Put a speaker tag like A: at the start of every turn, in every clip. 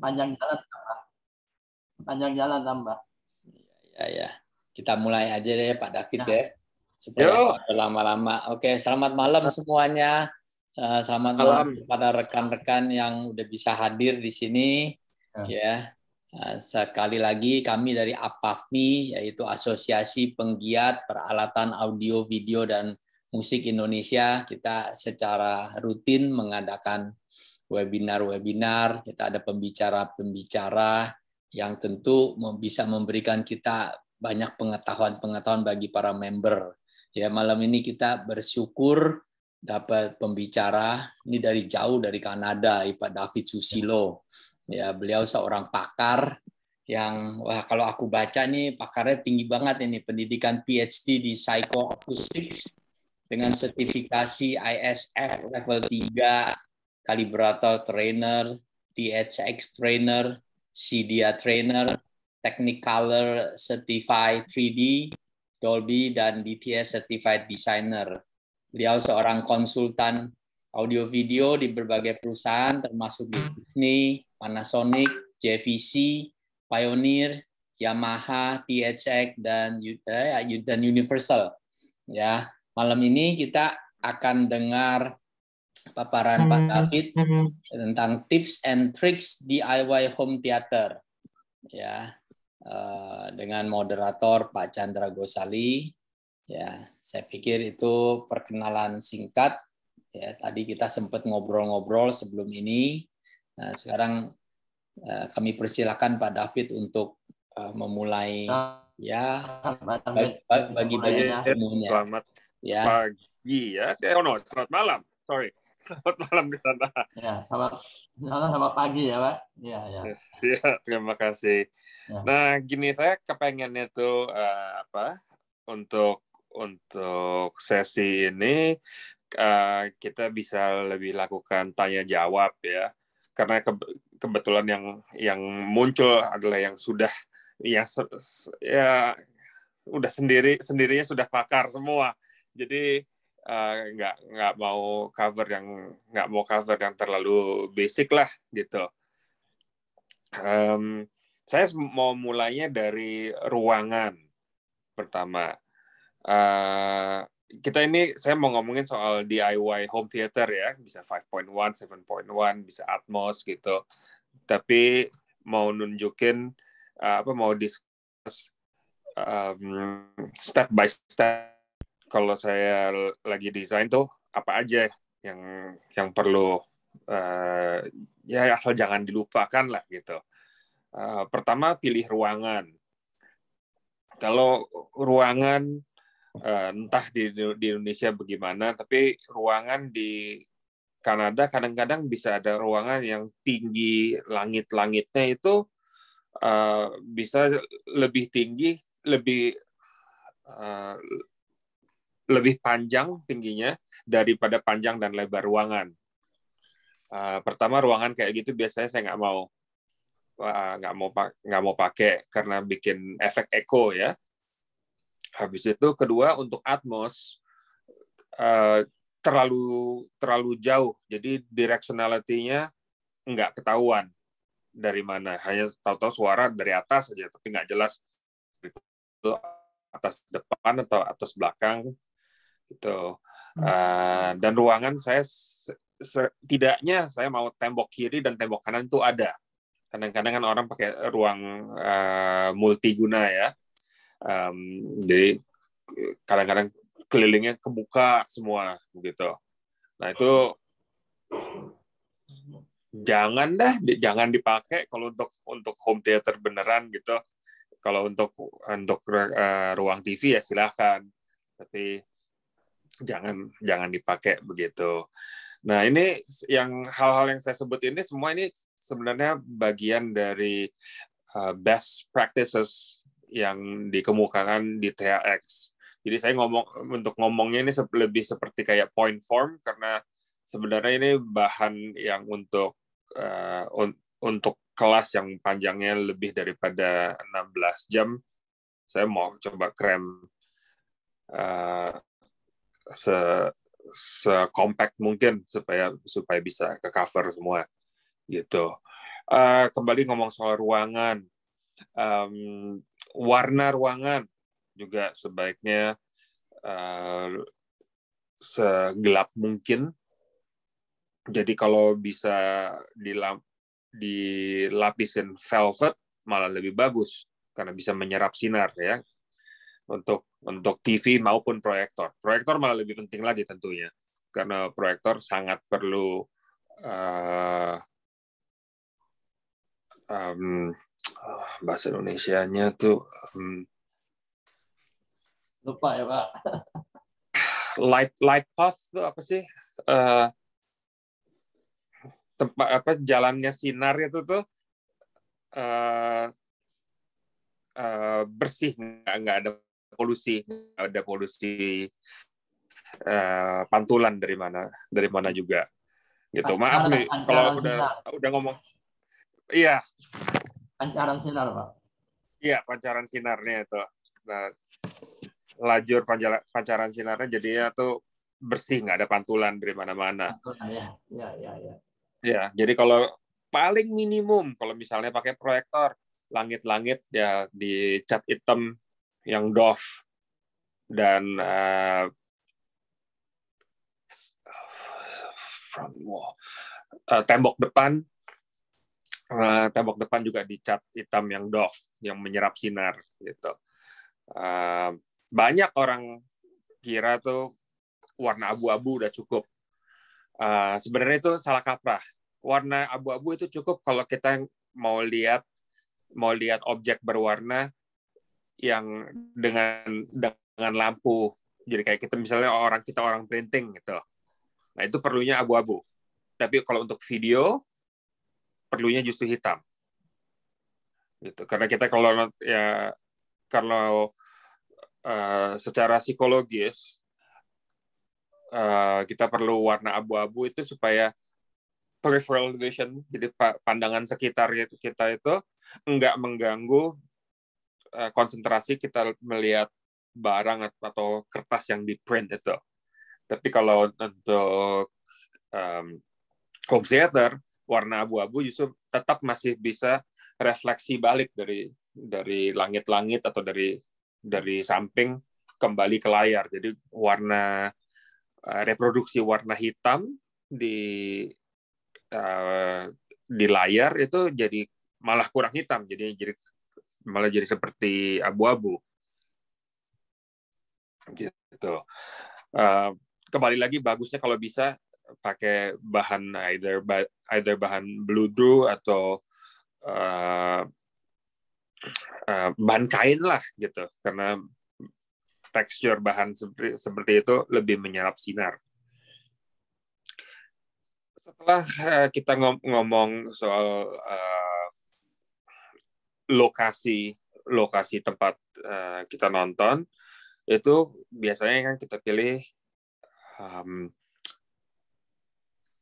A: Panjang jalan tambah. Panjang jalan tambah.
B: Ya, ya. Kita mulai aja deh Pak David nah. ya. Supaya lama-lama. Oke, selamat malam semuanya. Eh, selamat malam, malam kepada rekan-rekan yang udah bisa hadir di sini. Ya. ya. Eh, sekali lagi kami dari APAFMI yaitu Asosiasi Penggiat Peralatan Audio, Video dan Musik Indonesia kita secara rutin mengadakan webinar-webinar, kita ada pembicara-pembicara yang tentu bisa memberikan kita banyak pengetahuan-pengetahuan bagi para member. Ya, malam ini kita bersyukur dapat pembicara ini dari jauh dari Kanada, Pak David Susilo. Ya, beliau seorang pakar yang wah kalau aku baca nih pakarnya tinggi banget ini pendidikan PhD di psychoacoustics dengan sertifikasi ISF level 3 Kalibrator, trainer, THX trainer, CDA trainer, Technicolor certified 3D, Dolby dan DTS certified designer. Beliau seorang konsultan audio video di berbagai perusahaan termasuk Disney, Panasonic, JVC, Pioneer, Yamaha, THX dan eh, dan Universal. Ya, malam ini kita akan dengar paparan Pak hmm, David hmm. tentang tips and tricks DIY home theater ya eh, dengan moderator Pak Chandra Gosali ya saya pikir itu perkenalan singkat ya tadi kita sempat ngobrol-ngobrol sebelum ini nah, sekarang eh, kami persilakan Pak David untuk eh, memulai ya bagi-bagi ilmunya. Selamat ya.
C: pagi ya. Eh, oh no, selamat
A: malam sorry. Selamat malam di sana. Ya, selamat malam selamat pagi ya, Pak. Iya, ya.
C: Iya, terima kasih. Ya. Nah, gini saya kepengennya tuh uh, apa? Untuk untuk sesi ini uh, kita bisa lebih lakukan tanya jawab ya. Karena ke, kebetulan yang yang muncul adalah yang sudah yang ya udah sendiri sendirinya sudah pakar semua. Jadi Eh, nggak uh, nggak mau cover yang nggak mau cover yang terlalu basic lah gitu. Um, saya mau mulainya dari ruangan pertama. Uh, kita ini saya mau ngomongin soal DIY home theater ya, bisa 5.1, 7.1, bisa Atmos gitu. Tapi mau nunjukin uh, apa mau discuss um, step by step kalau saya lagi desain tuh apa aja yang yang perlu uh, ya asal jangan dilupakan lah gitu. Uh, pertama pilih ruangan. Kalau ruangan uh, entah di, di Indonesia bagaimana, tapi ruangan di Kanada kadang-kadang bisa ada ruangan yang tinggi langit-langitnya itu uh, bisa lebih tinggi, lebih uh, lebih panjang tingginya daripada panjang dan lebar ruangan. Uh, pertama ruangan kayak gitu biasanya saya nggak mau eh, nggak uh, mau nggak mau pakai karena bikin efek echo ya. Habis itu kedua untuk atmos uh, terlalu terlalu jauh jadi directionality-nya nggak ketahuan dari mana hanya tahu-tahu suara dari atas saja tapi nggak jelas atas depan atau atas belakang gitu uh, dan ruangan saya setidaknya saya mau tembok kiri dan tembok kanan itu ada kadang-kadang kan orang pakai ruang uh, multiguna ya um, jadi kadang-kadang kelilingnya kebuka semua begitu nah itu jangan dah jangan dipakai kalau untuk untuk home theater beneran gitu kalau untuk untuk eh, ruang TV ya silahkan tapi jangan jangan dipakai begitu. Nah, ini yang hal-hal yang saya sebut ini semua ini sebenarnya bagian dari uh, best practices yang dikemukakan di THX. Jadi saya ngomong untuk ngomongnya ini lebih seperti kayak point form karena sebenarnya ini bahan yang untuk uh, un untuk kelas yang panjangnya lebih daripada 16 jam. Saya mau coba krem uh, se compact mungkin supaya supaya bisa ke cover semua gitu. Uh, kembali ngomong soal ruangan, um, warna ruangan juga sebaiknya uh, segelap mungkin. Jadi kalau bisa dilap, dilapisin velvet malah lebih bagus karena bisa menyerap sinar ya untuk untuk TV maupun proyektor. Proyektor malah lebih penting lagi tentunya karena proyektor sangat perlu uh, um, bahasa Indonesia-nya tuh um,
A: lupa ya pak.
C: light light path tuh apa sih? Uh, tempat apa jalannya sinar itu tuh uh, uh, bersih nggak ada polusi ada polusi uh, pantulan dari mana dari mana juga gitu pancaran, maaf nih kalau sinar. udah udah ngomong
A: iya pancaran sinar pak iya pancaran
C: sinarnya itu nah lajur pancaran, pancaran sinarnya jadinya tuh bersih nggak ada pantulan dari mana-mana ya,
A: ya ya ya
C: ya jadi kalau paling minimum kalau misalnya pakai proyektor langit-langit ya dicat hitam yang Dove dan uh, eh, front wall uh, tembok depan uh, tembok depan juga dicat hitam yang Dove yang menyerap sinar gitu uh, banyak orang kira tuh warna abu-abu udah cukup uh, sebenarnya itu salah kaprah warna abu-abu itu cukup kalau kita mau lihat mau lihat objek berwarna yang dengan dengan lampu. Jadi kayak kita misalnya orang kita orang printing gitu. Nah, itu perlunya abu-abu. Tapi kalau untuk video perlunya justru hitam. Gitu. Karena kita kalau ya kalau uh, secara psikologis uh, kita perlu warna abu-abu itu supaya peripheral vision, jadi pandangan sekitar kita itu enggak mengganggu Eh, konsentrasi kita melihat barang atau kertas yang di print itu. Tapi kalau untuk um, home theater warna abu-abu justru tetap masih bisa refleksi balik dari dari langit-langit atau dari dari samping kembali ke layar. Jadi warna eh, reproduksi warna hitam di uh, di layar itu jadi malah kurang hitam jadi jadi malah jadi seperti abu-abu gitu uh, kembali lagi bagusnya kalau bisa pakai bahan either either bahan blue drew atau uh, uh, bahan kain lah gitu karena tekstur bahan seperti, seperti itu lebih menyerap sinar. Setelah kita ngomong soal lokasi lokasi tempat uh, kita nonton itu biasanya kan kita pilih um,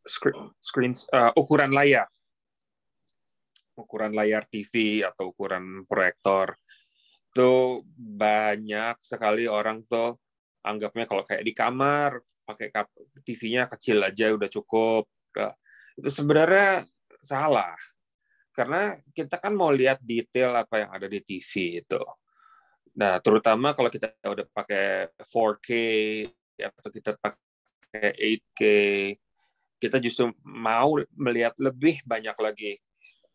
C: screen, screen uh, eh, ukuran layar ukuran layar TV atau ukuran proyektor itu banyak sekali orang tuh anggapnya kalau kayak di kamar pakai TV-nya kecil aja udah cukup nah, itu sebenarnya salah karena kita kan mau lihat detail apa yang ada di TV itu. Nah, terutama kalau kita udah pakai 4K atau kita pakai 8K, kita justru mau melihat lebih banyak lagi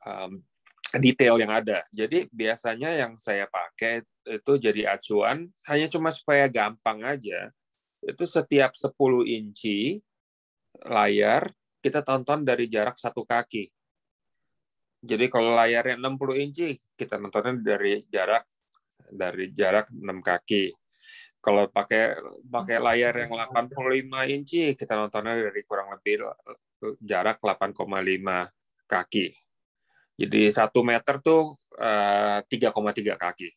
C: um, detail yang ada. Jadi biasanya yang saya pakai itu jadi acuan hanya cuma supaya gampang aja. Itu setiap 10 inci layar kita tonton dari jarak satu kaki jadi kalau layarnya 60 inci, kita nontonnya dari jarak dari jarak 6 kaki. Kalau pakai pakai layar yang 85 inci, kita nontonnya dari kurang lebih jarak 8,5 kaki. Jadi 1 meter tuh 3,3 eh, kaki.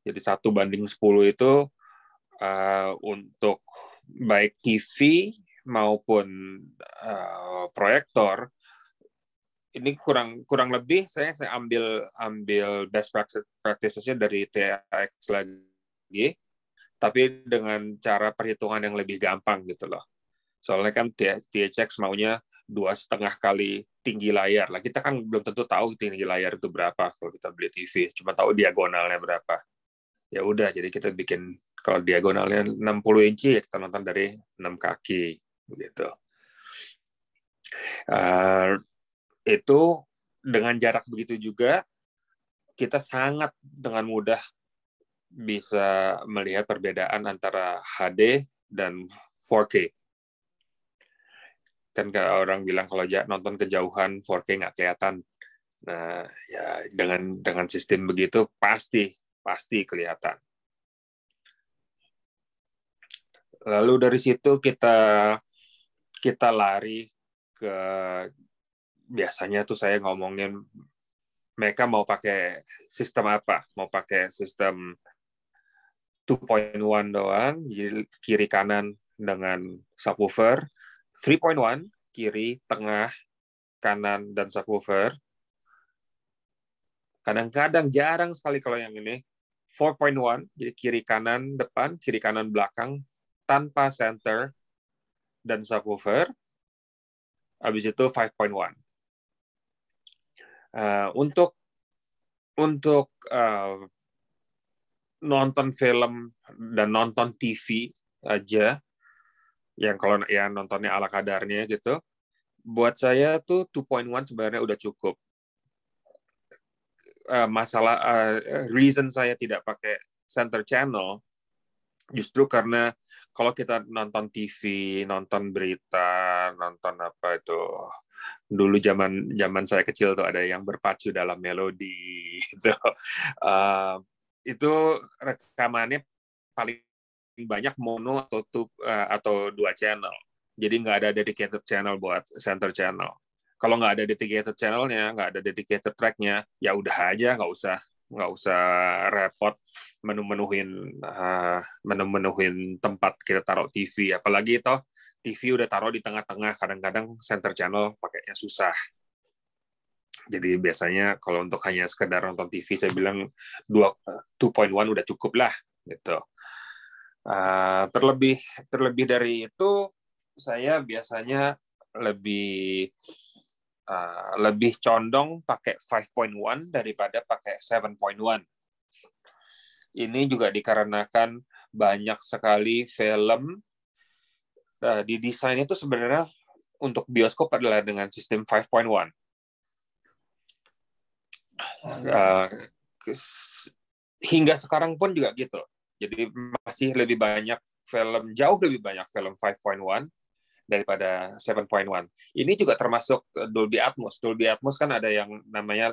C: Jadi satu banding 10 itu uh, untuk baik TV maupun uh, proyektor ini kurang kurang lebih saya saya ambil ambil best practices-nya dari TAX lagi tapi dengan cara perhitungan yang lebih gampang gitu loh soalnya kan THX maunya dua setengah kali tinggi layar lah kita kan belum tentu tahu tinggi layar itu berapa kalau kita beli TV cuma tahu diagonalnya berapa ya udah jadi kita bikin kalau diagonalnya 60 inci ya kita nonton dari 6 kaki gitu uh, itu dengan jarak begitu juga kita sangat dengan mudah bisa melihat perbedaan antara HD dan 4K. Kan kalau orang bilang kalau nonton kejauhan 4K nggak kelihatan. Nah, ya dengan dengan sistem begitu pasti pasti kelihatan. Lalu dari situ kita kita lari ke biasanya tuh saya ngomongin mereka mau pakai sistem apa? Mau pakai sistem 2.1 doang, kiri kanan dengan subwoofer, 3.1 kiri, tengah, kanan dan subwoofer. Kadang-kadang jarang sekali kalau yang ini 4.1 jadi kiri kanan depan, kiri kanan belakang tanpa center dan subwoofer. Habis itu 5.1 Eh, untuk untuk uh, nonton film dan nonton TV aja yang kalau ya nontonnya ala kadarnya gitu buat saya tuh 2.1 sebenarnya udah cukup uh, masalah uh, reason saya tidak pakai center channel justru karena kalau kita nonton TV, nonton berita, nonton apa itu dulu zaman zaman saya kecil tuh ada yang berpacu dalam melodi itu uh, itu rekamannya paling banyak mono atau uh, atau dua channel. Jadi nggak ada dedicated channel buat center channel. Kalau nggak ada dedicated channelnya, nggak ada dedicated tracknya, ya udah aja nggak usah nggak usah repot menu-menuhin uh, menu-menuhin tempat kita taruh TV apalagi itu TV udah taruh di tengah-tengah kadang-kadang center channel pakainya susah jadi biasanya kalau untuk hanya sekedar nonton TV saya bilang 2.1 udah cukup lah gitu uh, terlebih terlebih dari itu saya biasanya lebih Eh, lebih condong pakai 5.1 daripada pakai 7.1. Ini juga dikarenakan banyak sekali film uh, di desainnya itu sebenarnya untuk bioskop adalah dengan sistem 5.1. Uh, eh, hingga sekarang pun juga gitu. Jadi masih lebih banyak film jauh lebih banyak film 5.1 daripada 7.1. Ini juga termasuk eh, Dolby Atmos. Dolby Atmos kan ada yang namanya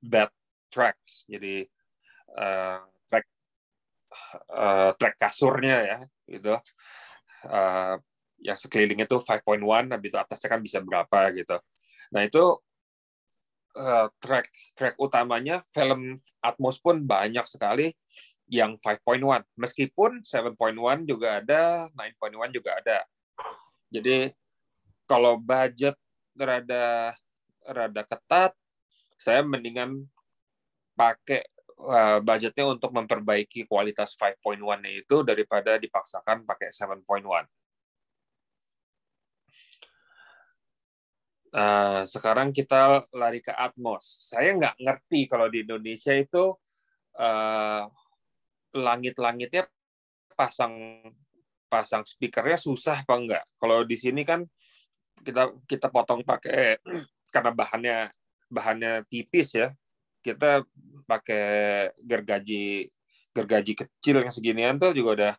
C: bad tracks, jadi uh, track uh, track kasurnya ya, gitu. Uh, yang sekelilingnya itu 5.1, habis itu atasnya kan bisa berapa gitu. Nah itu uh, track track utamanya film Atmos pun banyak sekali yang 5.1. Meskipun 7.1 juga ada, 9.1 juga ada jadi kalau budget rada rada ketat, saya mendingan pakai eh, budgetnya untuk memperbaiki kualitas 5.1-nya itu daripada dipaksakan pakai 7.1. Uh, eh, sekarang kita lari ke Atmos. Saya nggak ngerti kalau di Indonesia itu uh, langit-langitnya pasang pasang speakernya susah apa enggak. Kalau di sini kan kita kita potong pakai karena bahannya bahannya tipis ya. Kita pakai gergaji gergaji kecil yang seginian tuh juga udah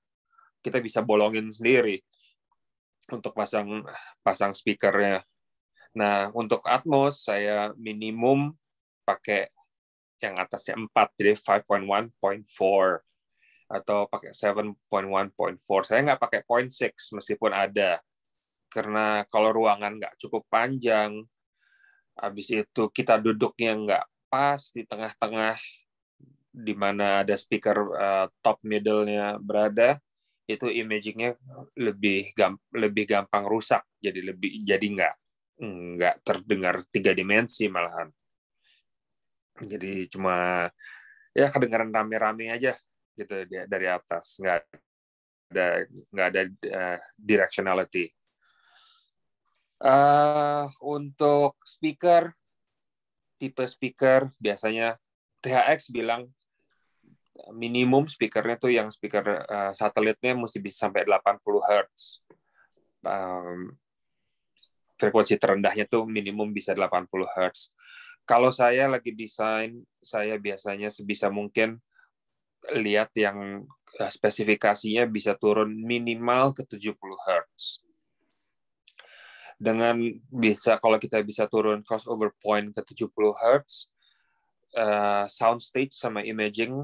C: kita bisa bolongin sendiri untuk pasang pasang speakernya. Nah, untuk Atmos saya minimum pakai yang atasnya 4, jadi 5.1.4 atau pakai 7.1.4. Saya nggak pakai 0.6 meskipun ada. Karena kalau ruangan nggak cukup panjang, habis itu kita duduknya nggak pas di tengah-tengah di mana ada speaker uh, top middle-nya berada, itu imagingnya lebih gamp lebih gampang rusak jadi lebih jadi nggak nggak terdengar tiga dimensi malahan jadi cuma ya kedengaran rame-rame aja gitu dari atas nggak ada nggak ada uh, directionality uh, untuk speaker tipe speaker biasanya THX bilang minimum speakernya tuh yang speaker uh, satelitnya mesti bisa sampai 80 Hz. Um, frekuensi terendahnya tuh minimum bisa 80 Hz. Kalau saya lagi desain, saya biasanya sebisa mungkin lihat yang eh, spesifikasinya bisa turun minimal ke 70 Hz. Dengan bisa kalau kita bisa turun crossover point ke 70 Hz, uh, eh, soundstage sama imaging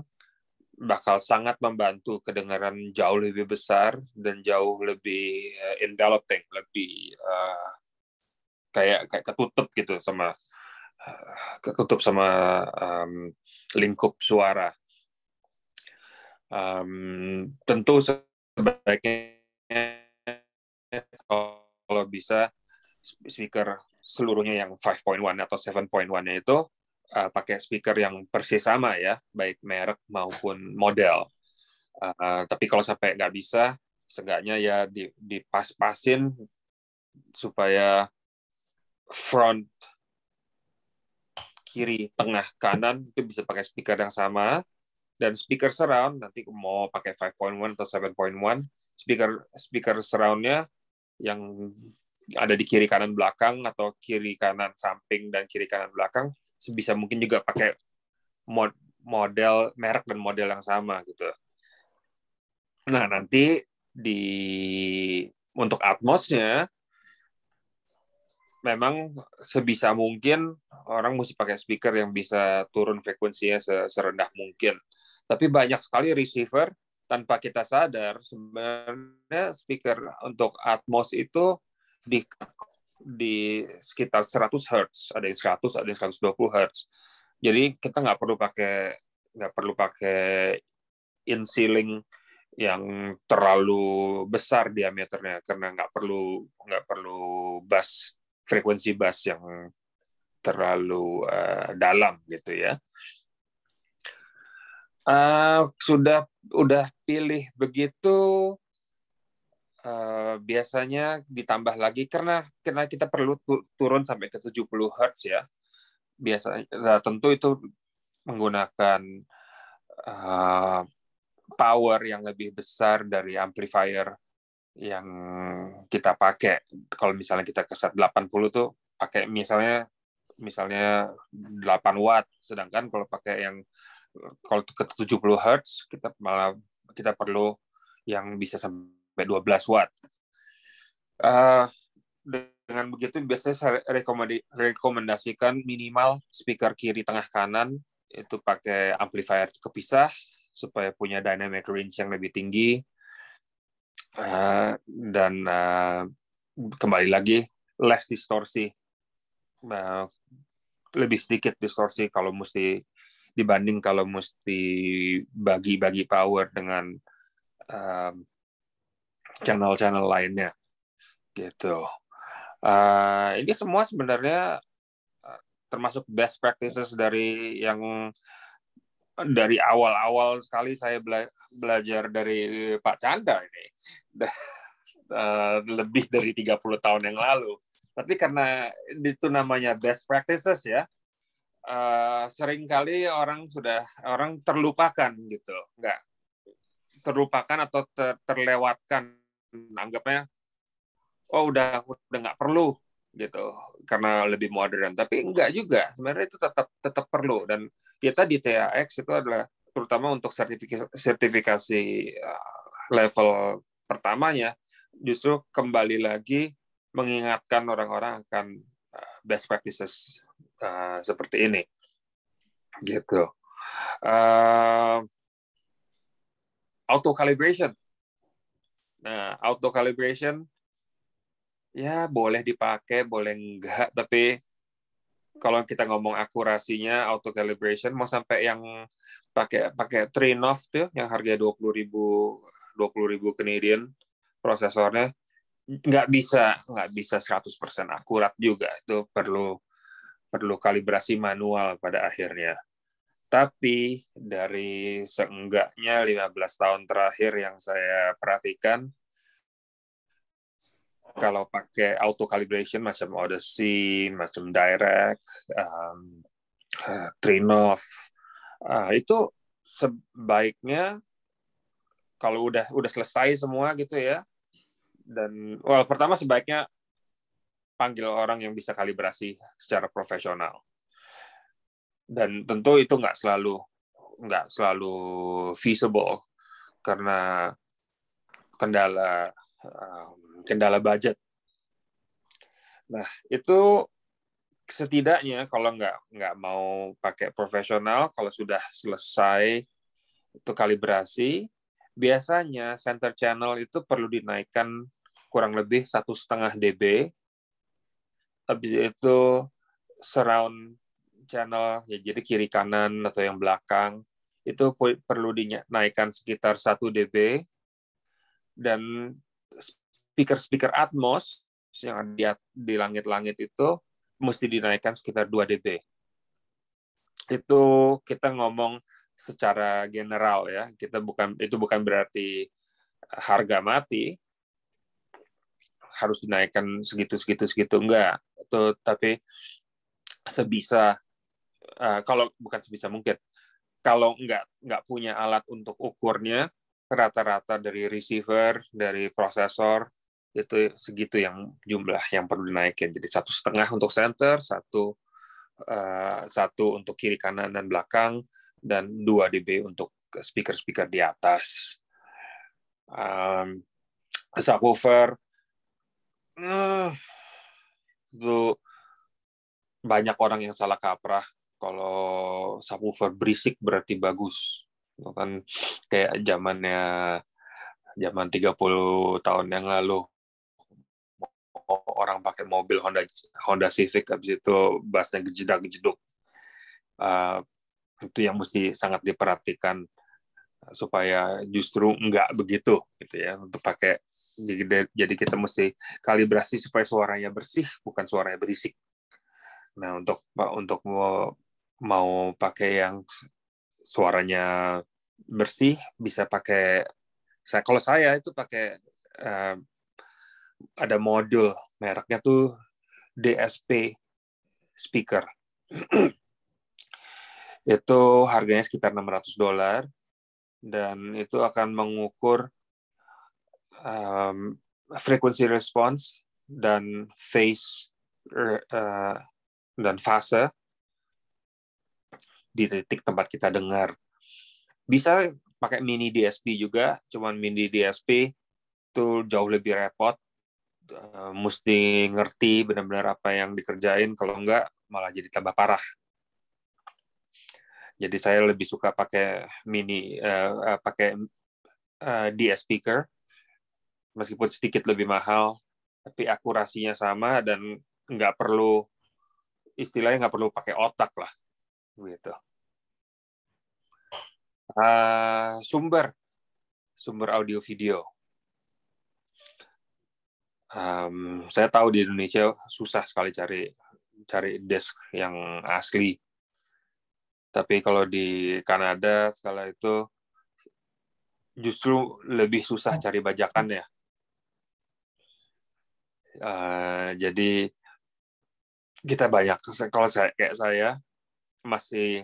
C: bakal sangat membantu kedengaran jauh lebih besar dan jauh lebih uh, enveloping, lebih uh, kayak kayak ketutup gitu sama uh, ketutup sama um, lingkup suara um, tentu sebaiknya kalau bisa speaker seluruhnya yang 5.1 atau 7.1-nya itu uh, pakai speaker yang persis sama ya, baik merek maupun model. Uh, tapi kalau sampai nggak bisa, seenggaknya ya dipas-pasin supaya front kiri, tengah, kanan itu bisa pakai speaker yang sama, dan speaker surround nanti mau pakai 5.1 atau 7.1 speaker speaker surroundnya yang ada di kiri kanan belakang atau kiri kanan samping dan kiri kanan belakang sebisa mungkin juga pakai mod, model merek dan model yang sama gitu. Nah nanti di untuk Atmosnya memang sebisa mungkin orang mesti pakai speaker yang bisa turun frekuensinya serendah mungkin tapi banyak sekali receiver tanpa kita sadar sebenarnya speaker untuk Atmos itu di di sekitar 100 Hz, ada yang 100, ada yang 120 Hz. Jadi kita nggak perlu pakai nggak perlu pakai in ceiling yang terlalu besar diameternya karena nggak perlu nggak perlu bass frekuensi bass yang terlalu uh, dalam gitu ya uh, sudah udah pilih begitu uh, biasanya ditambah lagi karena karena kita perlu turun sampai ke 70 Hz ya. Biasanya eh, tentu itu menggunakan uh, power yang lebih besar dari amplifier yang kita pakai. Kalau misalnya kita ke set 80 tuh pakai misalnya misalnya 8 watt, sedangkan kalau pakai yang kalau ke 70 Hz kita malah kita perlu yang bisa sampai 12 watt. Uh, dengan begitu biasanya saya rekomendasikan minimal speaker kiri tengah kanan itu pakai amplifier kepisah supaya punya dynamic range yang lebih tinggi uh, dan uh, kembali lagi less distorsi uh, lebih sedikit distorsi kalau mesti dibanding kalau mesti bagi-bagi power dengan um, channel-channel lainnya gitu uh, ini semua sebenarnya uh, termasuk best practices dari yang dari awal-awal sekali saya bela belajar dari Pak Chandra ini uh, lebih dari 30 tahun yang lalu tapi karena itu namanya best practices ya uh, seringkali orang sudah orang terlupakan gitu nggak terlupakan atau ter, terlewatkan anggapnya oh udah udah nggak perlu gitu karena lebih modern tapi enggak juga sebenarnya itu tetap tetap perlu dan kita ya di TAX itu adalah terutama untuk sertifikasi, sertifikasi eh, level pertamanya justru kembali lagi mengingatkan orang-orang akan eh, best practices Eh, seperti ini gitu uh, auto calibration nah auto calibration ya boleh dipakai boleh enggak tapi kalau kita ngomong akurasinya auto calibration mau sampai yang pakai pakai Trinov tuh yang harga dua puluh ribu dua puluh ribu Canadian prosesornya nggak bisa nggak bisa 100% akurat juga itu perlu perlu kalibrasi manual pada akhirnya. Tapi dari seenggaknya 15 tahun terakhir yang saya perhatikan, kalau pakai auto calibration macam Odyssey, macam Direct, um, eh, Trinov, uh, itu sebaiknya kalau udah udah selesai semua gitu ya, dan well pertama sebaiknya panggil orang yang bisa kalibrasi secara profesional. Dan tentu itu nggak selalu nggak selalu feasible karena kendala eh, kendala budget. Nah itu setidaknya kalau nggak nggak mau pakai profesional kalau sudah selesai itu kalibrasi biasanya center channel itu perlu dinaikkan kurang lebih satu setengah dB habis itu surround channel ya jadi kiri kanan atau yang belakang itu perlu dinaikkan sekitar 1 dB dan speaker-speaker Atmos yang ada di, langit-langit itu mesti dinaikkan sekitar 2 dB. Itu kita ngomong secara general ya. Kita bukan itu bukan berarti harga mati harus dinaikkan segitu segitu segitu enggak itu tapi sebisa uh, kalau bukan sebisa mungkin kalau nggak nggak punya alat untuk ukurnya rata-rata dari receiver dari prosesor itu segitu yang jumlah yang perlu dinaikin jadi satu setengah untuk center satu uh, satu untuk kiri kanan dan belakang dan 2 dB untuk speaker-speaker di atas um, subwoofer eh, itu banyak orang yang salah kaprah kalau subwoofer berisik berarti bagus kan kayak zamannya zaman 30 tahun yang lalu orang pakai mobil Honda Honda Civic habis itu bassnya gejedak gejeduk uh, ah, itu yang mesti sangat diperhatikan supaya justru nggak begitu gitu ya untuk pakai jadi, jadi kita mesti kalibrasi supaya suaranya bersih bukan suaranya berisik nah untuk untuk mau mau pakai yang suaranya bersih bisa pakai saya kalau saya itu pakai eh, ada modul mereknya tuh DSP speaker itu harganya sekitar 600 dolar dan itu akan mengukur um, frequency response dan phase uh, dan fase di titik tempat kita dengar. Bisa pakai mini DSP juga, cuman mini DSP itu jauh lebih repot. Uh, mesti ngerti benar-benar apa yang dikerjain, kalau enggak malah jadi tambah parah jadi saya lebih suka pakai mini uh, pakai uh, eh, DS speaker meskipun sedikit lebih mahal tapi akurasinya sama dan nggak perlu istilahnya nggak perlu pakai otak lah gitu. Uh, sumber sumber audio video. Um, saya tahu di Indonesia susah sekali cari cari desk yang asli tapi kalau di Kanada skala itu justru lebih susah cari bajakan ya. Uh, jadi kita banyak kalau saya kayak saya masih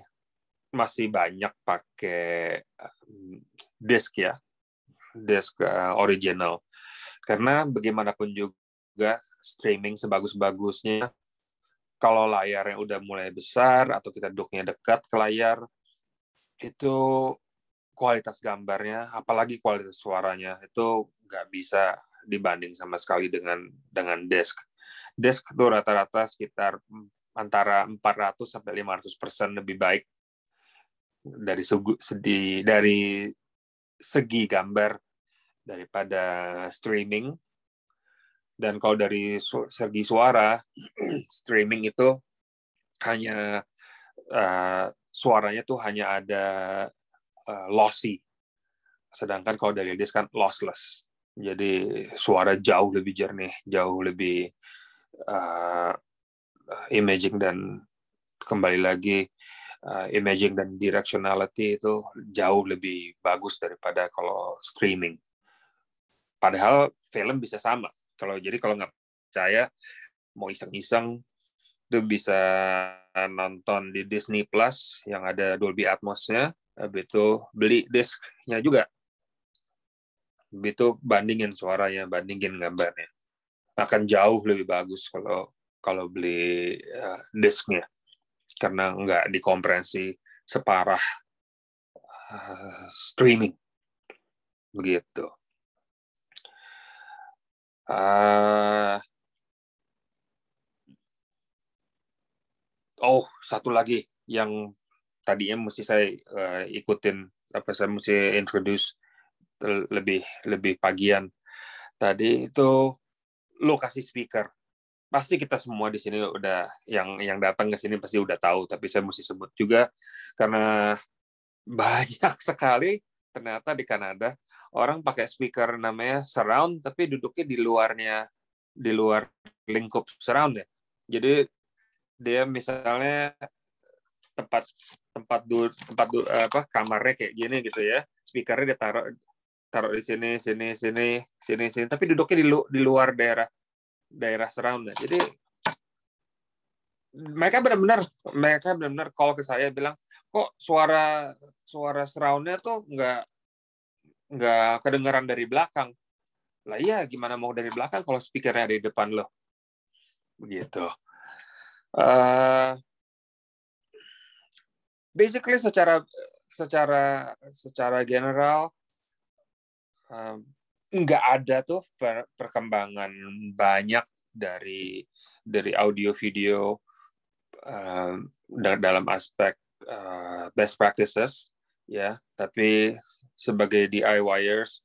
C: masih banyak pakai eh, disk ya disk eh, original karena bagaimanapun juga streaming sebagus-bagusnya kalau layarnya udah mulai besar atau kita duduknya dekat ke layar itu kualitas gambarnya apalagi kualitas suaranya itu nggak bisa dibanding sama sekali dengan dengan desk desk itu rata-rata sekitar antara 400 sampai 500 persen lebih baik dari segi, sedi, dari segi gambar daripada streaming dan kalau dari su segi suara, streaming itu hanya uh, suaranya tuh hanya ada uh, lossy. Sedangkan kalau dari disk kan lossless. Jadi suara jauh lebih jernih, jauh lebih uh, imaging dan kembali lagi uh, imaging dan directionality itu jauh lebih bagus daripada kalau streaming. Padahal film bisa sama, kalau jadi kalau nggak percaya mau iseng-iseng itu bisa nonton di Disney Plus yang ada Dolby Atmosnya nya habis itu beli disknya juga. Habis itu bandingin suaranya, bandingin gambarnya. Akan jauh lebih bagus kalau kalau beli uh, disknya karena nggak dikompresi separah eh,
D: streaming begitu Uh, oh,
C: satu lagi yang tadinya mesti saya uh, ikutin apa saya mesti introduce lebih lebih pagian. Tadi itu lokasi speaker. Pasti kita semua di sini udah yang yang datang ke sini pasti udah tahu, tapi saya mesti sebut juga karena banyak sekali ternyata di Kanada orang pakai speaker namanya surround tapi duduknya di luarnya di luar lingkup surround ya jadi dia misalnya tempat tempat du, tempat du, apa kamarnya kayak gini gitu ya speakernya dia taruh taruh di sini sini sini sini sini tapi duduknya di, lu, di luar daerah daerah surround ya jadi mereka benar-benar mereka benar-benar call ke saya bilang kok suara suara surroundnya tuh nggak nggak kedengaran dari belakang lah iya gimana mau dari belakang kalau speakernya ada di depan lo begitu uh, basically secara secara secara general uh, nggak ada tuh per, perkembangan banyak dari dari audio video uh, dalam aspek uh, best practices ya tapi sebagai DIYers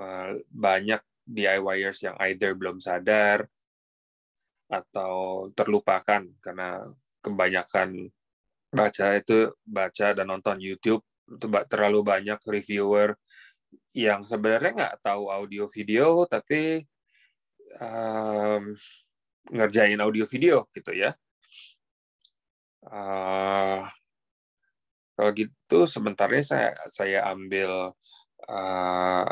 C: uh, eh, banyak DIYers yang either belum sadar atau terlupakan karena kebanyakan baca itu baca dan nonton YouTube itu terlalu banyak reviewer yang sebenarnya nggak tahu audio video tapi um, ngerjain audio video gitu ya Uh, kalau gitu sementara saya saya ambil uh,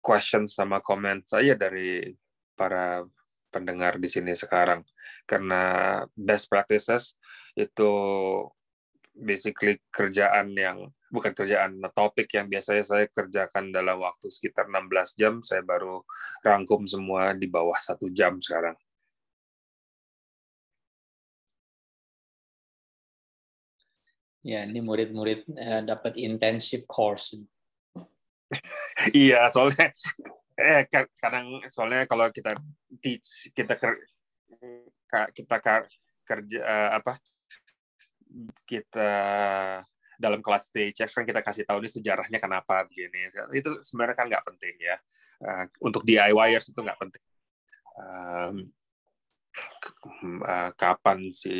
C: question sama komen saya dari para pendengar di sini sekarang karena best practices itu basically kerjaan yang bukan kerjaan nah, topik yang biasanya saya kerjakan dalam waktu sekitar 16 jam saya baru rangkum semua di
D: bawah satu jam sekarang Ya, ini murid-murid uh, dapat intensive course.
B: iya, soalnya eh kadang soalnya kalau kita
C: teach kita ker, kita ker kerja uh, apa kita dalam kelas teacher kan kita kasih tahu ini sejarahnya kenapa begini itu sebenarnya kan nggak penting ya uh, untuk DIYers itu nggak penting um, Eh, kapan si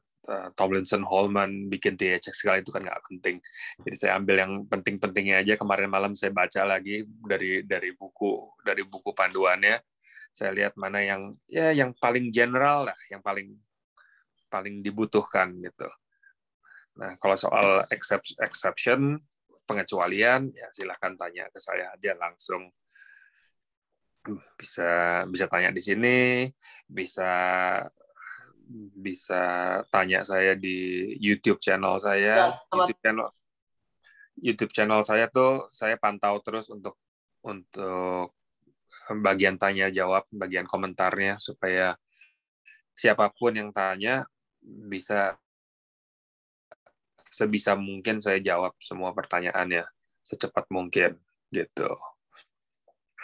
C: eh, Tomlinson Holman bikin THX segala itu kan nggak penting. Jadi saya ambil yang penting-pentingnya aja. Kemarin malam saya baca lagi dari dari buku dari buku panduannya. Saya lihat mana yang ya yang paling general lah, yang paling paling dibutuhkan gitu. Nah, kalau soal exception, pengecualian, ya silahkan tanya ke saya aja langsung bisa bisa tanya di sini, bisa bisa tanya saya di YouTube channel saya. Ya, YouTube channel YouTube channel saya tuh saya pantau terus untuk untuk bagian tanya jawab, bagian komentarnya supaya siapapun yang tanya bisa sebisa mungkin saya jawab semua pertanyaannya secepat mungkin gitu.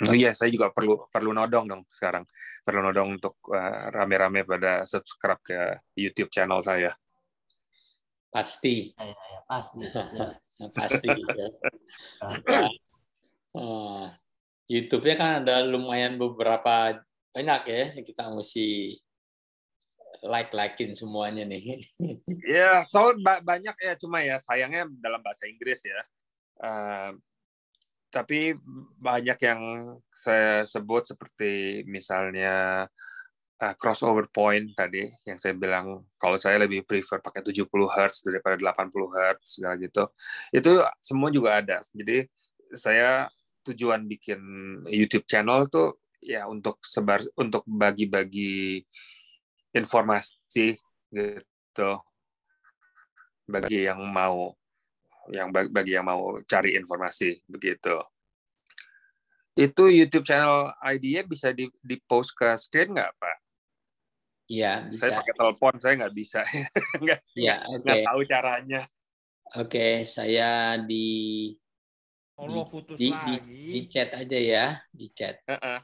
C: Oh iya, saya juga perlu perlu nodong dong sekarang. Perlu nodong untuk eh, rame-rame uh, pada subscribe ke YouTube channel saya.
B: Pasti. Iya, iya, pasti. Iya,
A: pasti. ya.
B: YouTube-nya kan ada lumayan beberapa banyak ya kita mesti like-likein semuanya nih. ya, soal ba banyak ya cuma ya sayangnya dalam bahasa Inggris ya. Uh,
C: tapi banyak yang saya sebut seperti misalnya uh, crossover point tadi yang saya bilang kalau saya lebih prefer pakai 70 Hz daripada 80 Hz segala gitu. Itu semua juga ada. Jadi saya tujuan bikin YouTube channel tuh ya untuk sebar untuk bagi-bagi informasi gitu bagi yang mau yang bagi yang mau cari informasi begitu. Itu YouTube channel ID-nya bisa di, di post ke screen nggak Pak?
B: Iya bisa. Saya pakai
C: telepon saya nggak bisa, nggak ya, okay. Nggak tahu caranya.
B: Oke, okay, saya di
C: di,
E: putus di, lagi. Di, di
B: chat aja ya, di chat. Uh -uh.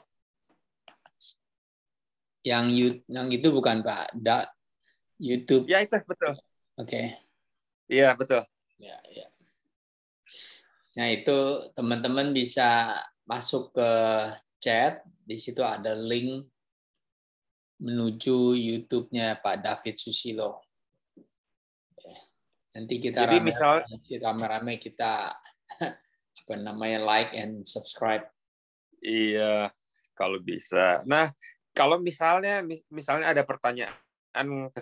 B: Yang you, yang itu bukan Pak, da, YouTube. Ya itu betul. Oke. Okay. Iya betul. Ya, ya. Nah, itu teman-teman bisa masuk ke chat, di situ ada link menuju YouTube-nya Pak David Susilo. Ya. Nanti kita Jadi rame, misal rame-rame kita apa namanya like and subscribe. Iya, kalau bisa.
C: Nah, kalau misalnya misalnya ada pertanyaan ke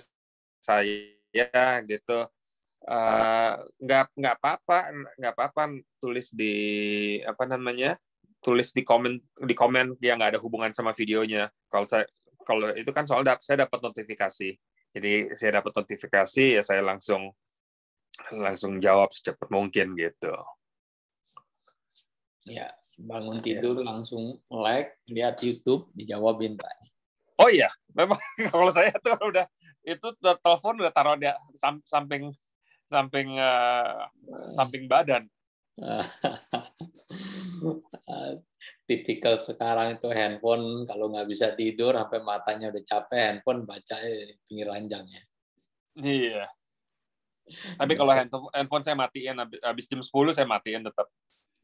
C: saya gitu Eh, nggak nggak apa-apa nggak apa-apa tulis di apa namanya tulis di komen di komen yang nggak ada hubungan sama videonya kalau saya kalau itu kan soal dap, saya dapat notifikasi jadi saya dapat notifikasi ya saya langsung langsung jawab secepat mungkin gitu
B: ya bangun tidur ya. langsung like lihat YouTube dijawabin pak oh
C: iya memang kalau saya tuh udah itu telepon udah taruh di samping samping uh, samping badan.
B: Tipikal sekarang itu handphone kalau nggak bisa tidur sampai matanya udah capek handphone baca pinggir ranjang ya. Iya.
D: Tapi iya. kalau handphone,
B: handphone saya matiin
C: habis jam 10 saya matiin tetap.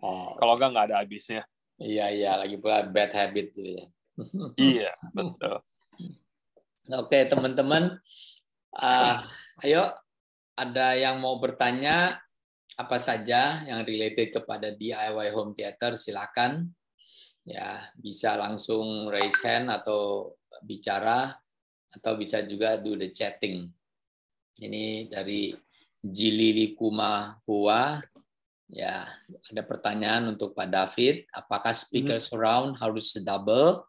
B: Oh. Kalau nggak nggak ada habisnya. Iya iya lagi pula bad habit gitu ya. iya betul. Oke teman-teman, uh, ayo ada yang mau bertanya apa saja yang related kepada DIY home theater silakan ya bisa langsung raise hand atau bicara atau bisa juga do the chatting ini dari Jilili Kuma Hua ya ada pertanyaan untuk Pak David apakah speaker mhm. surround harus double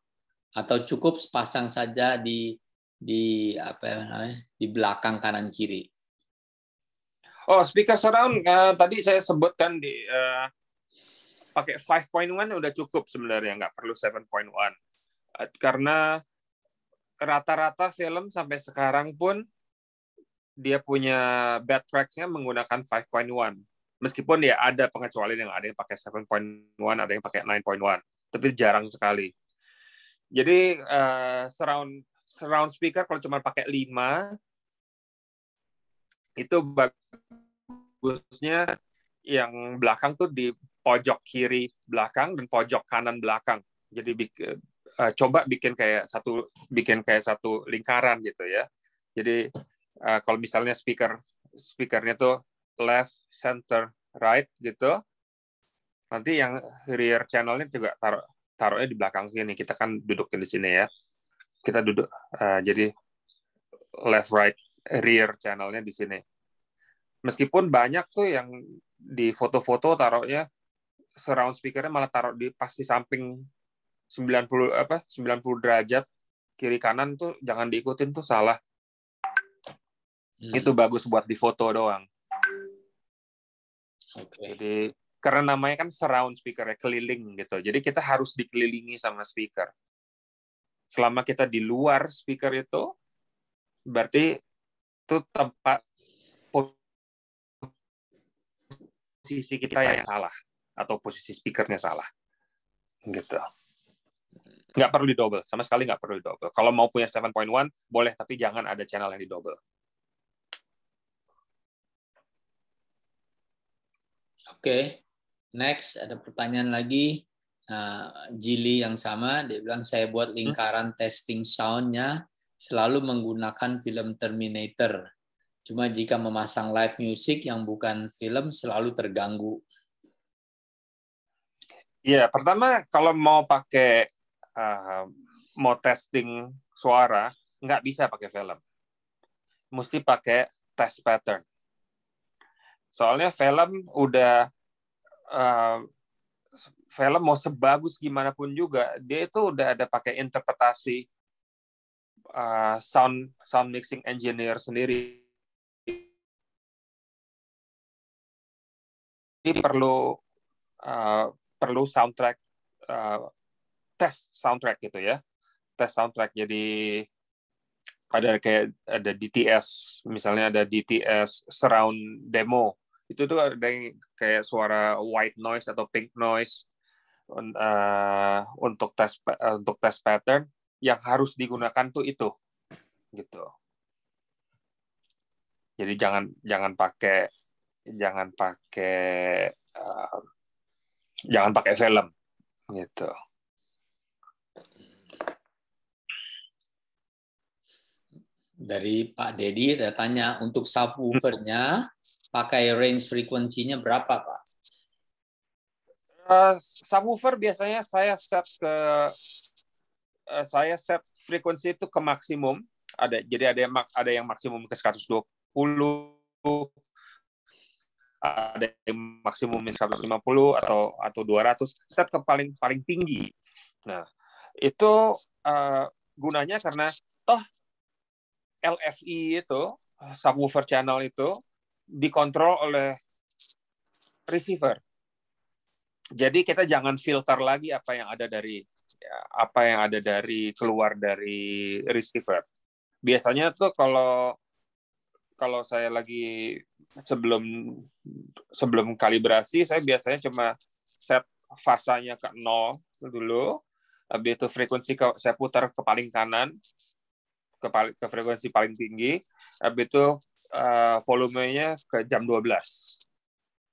B: atau cukup sepasang saja di di apa namanya di belakang kanan kiri Oh, speaker surround uh, tadi saya sebutkan di uh,
C: pakai 5.1 udah cukup sebenarnya, nggak perlu 7.1. Uh, eh, karena rata-rata film sampai sekarang pun dia punya bad tracks-nya menggunakan 5.1. Meskipun ya ada pengecualian yang ada yang pakai 7.1, ada yang pakai 9.1, tapi jarang sekali. Jadi uh, surround surround speaker kalau cuma pakai 5 itu bagusnya yang belakang tuh di pojok kiri belakang dan pojok kanan belakang. Jadi bikin, uh, eh, coba bikin kayak satu bikin kayak satu lingkaran gitu ya. Jadi uh, kalau misalnya speaker speakernya tuh left, center, right gitu. Nanti yang rear channelnya juga taruh taruhnya di belakang sini. Kita kan duduk di sini ya. Kita duduk uh, jadi left right rear channelnya di sini. Meskipun banyak tuh yang di foto-foto taruhnya surround speakernya malah taruh di pasti samping 90 apa 90 derajat kiri kanan tuh jangan diikutin tuh salah. Hmm. Itu bagus buat di foto doang. Okay. Jadi karena namanya kan surround speaker ya keliling gitu. Jadi kita harus dikelilingi sama speaker. Selama kita di luar speaker itu berarti itu tempat posisi kita yang salah atau posisi speakernya salah gitu nggak perlu di double sama sekali nggak perlu di double kalau mau punya 7.1 boleh tapi jangan ada channel yang di double
B: oke okay. next ada pertanyaan lagi uh, yang sama dia bilang saya buat hmm? lingkaran hmm? testing soundnya selalu menggunakan film Terminator. Cuma jika memasang live music yang bukan film selalu terganggu.
C: Iya, pertama kalau mau pakai uh, mau testing suara nggak bisa pakai film, mesti pakai test pattern. Soalnya film udah uh, film mau sebagus gimana pun juga dia itu udah ada pakai interpretasi
D: Eh, sound sound mixing engineer sendiri ini perlu uh, perlu soundtrack uh, tes soundtrack gitu ya
C: tes soundtrack jadi ada kayak ada DTS misalnya ada DTS surround demo itu tuh ada yang kayak suara white noise atau pink noise uh, untuk tes untuk tes pattern yang harus digunakan tuh itu gitu jadi jangan jangan pakai jangan
D: pakai
C: uh,
B: jangan pakai film gitu dari Pak Dedi saya tanya untuk subwoofernya pakai range frekuensinya berapa Pak?
C: Uh, subwoofer biasanya saya set ke Eh, saya set frekuensi itu ke maksimum. Ada jadi ada yang ada yang maksimum ke 120, ada yang maksimum 150 atau atau 200, set ke paling paling tinggi. Nah, itu uh, gunanya karena toh LFI itu subwoofer channel itu dikontrol oleh receiver. Jadi kita jangan filter lagi apa yang ada dari Ya, apa yang ada dari keluar dari receiver. Biasanya tuh kalau kalau saya lagi sebelum sebelum kalibrasi saya biasanya cuma set fasanya ke nol dulu habis itu frekuensi ke, saya putar ke paling kanan ke, ke frekuensi paling tinggi habis itu uh, volumenya ke jam 12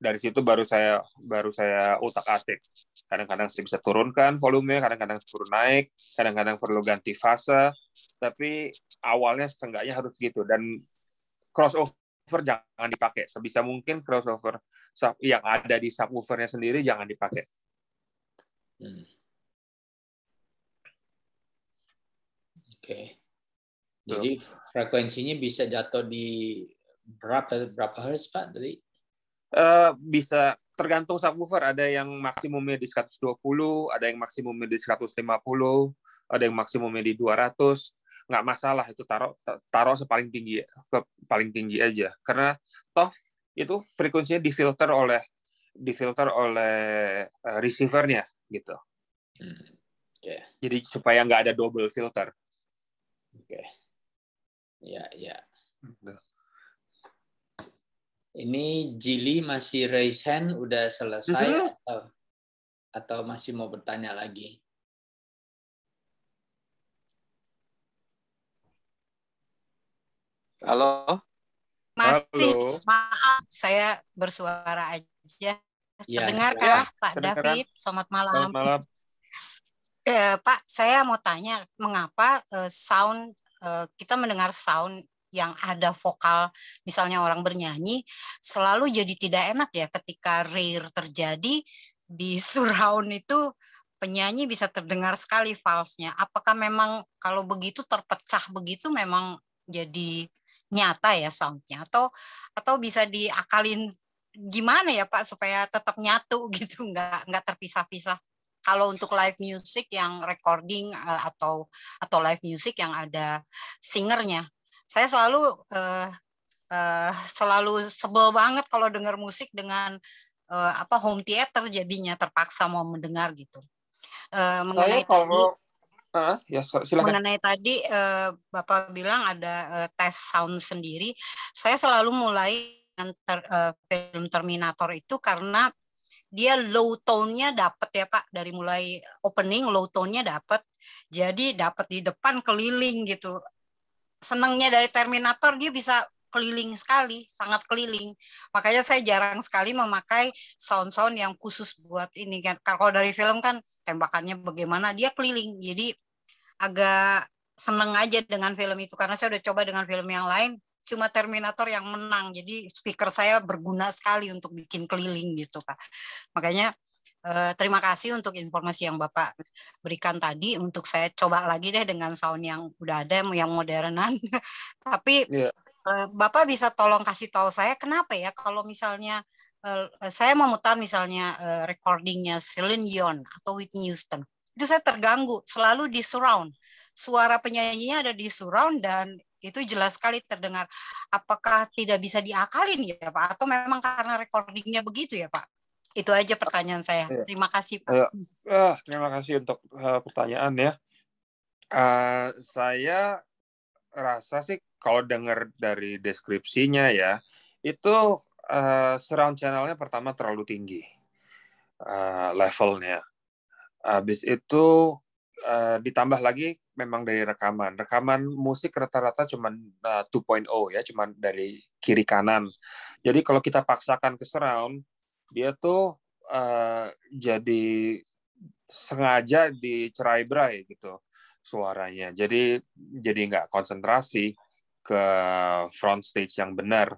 C: dari situ baru saya baru saya utak atik kadang-kadang saya bisa turunkan volume kadang-kadang turun naik kadang-kadang perlu ganti fase tapi awalnya setengahnya harus gitu dan crossover jangan dipakai sebisa mungkin crossover yang ada di subwoofernya sendiri jangan
B: dipakai hmm. oke okay. jadi frekuensinya bisa jatuh di berapa berapa hertz pak dari Eh, bisa tergantung subwoofer ada yang
C: maksimumnya di 120, ada yang maksimumnya di 150, ada yang maksimumnya di 200. Nggak masalah itu taruh taruh sepaling tinggi ke paling tinggi aja karena toh itu frekuensinya difilter oleh difilter oleh uh, receivernya gitu. Hmm, okay. Jadi supaya nggak ada double
B: filter. Oke. Okay. Ya, ya. Gitu. Ini Jili masih raise hand udah selesai mm -hmm. atau atau masih mau bertanya lagi?
D: Halo. Masih. Halo.
F: Maaf, saya bersuara aja.
D: Ya, ya.
B: Pak Kedengaran. David?
F: Selamat malam. Selamat malam. Eh, Pak, saya mau tanya, mengapa eh, sound eh, kita mendengar sound yang ada vokal misalnya orang bernyanyi selalu jadi tidak enak ya ketika rare terjadi di surround itu penyanyi bisa terdengar sekali falsnya. Apakah memang kalau begitu terpecah begitu memang jadi nyata ya soundnya atau atau bisa diakalin gimana ya Pak supaya tetap nyatu gitu nggak nggak terpisah-pisah. Kalau untuk live music yang recording eh, atau atau live music yang ada singernya saya selalu uh, uh, selalu sebel banget kalau dengar musik dengan uh, apa home theater jadinya terpaksa mau mendengar gitu. Uh, mengenai kalau
C: tadi, uh, ya silakan. mengenai
F: tadi uh, Bapak bilang ada uh, tes sound sendiri, saya selalu mulai ter, uh, film Terminator itu karena dia low tone-nya dapat ya Pak dari mulai opening low tone-nya dapat jadi dapat di depan keliling gitu senangnya dari Terminator dia bisa keliling sekali, sangat keliling. Makanya saya jarang sekali memakai sound-sound yang khusus buat ini kan. Kalau dari film kan tembakannya bagaimana dia keliling. Jadi agak seneng aja dengan film itu karena saya udah coba dengan film yang lain cuma Terminator yang menang. Jadi speaker saya berguna sekali untuk bikin keliling gitu, Pak. Makanya Eh, terima kasih untuk informasi yang Bapak berikan tadi. Untuk saya coba lagi deh dengan sound yang udah ada, yang modernan. Tapi yeah. Iya. Bapak bisa tolong kasih tahu saya kenapa ya kalau misalnya eh, eh, saya memutar misalnya recordingnya Celine Dion atau Whitney Houston, itu saya terganggu. Selalu di surround, suara penyanyinya ada di surround dan itu jelas sekali terdengar. Apakah tidak bisa diakalin ya Pak? Atau memang karena recordingnya begitu ya Pak? Itu aja pertanyaan saya. Iya. Terima kasih Pak.
C: Ya, terima kasih untuk uh, pertanyaan ya. Uh, saya rasa sih kalau dengar dari deskripsinya ya, itu uh, surround channelnya pertama terlalu tinggi uh, levelnya. Habis itu uh, ditambah lagi memang dari rekaman. Rekaman musik rata-rata cuma uh, 2.0 ya, cuma dari kiri kanan. Jadi kalau kita paksakan ke surround dia tuh uh, jadi sengaja dicerai berai gitu suaranya jadi jadi nggak konsentrasi ke front stage yang benar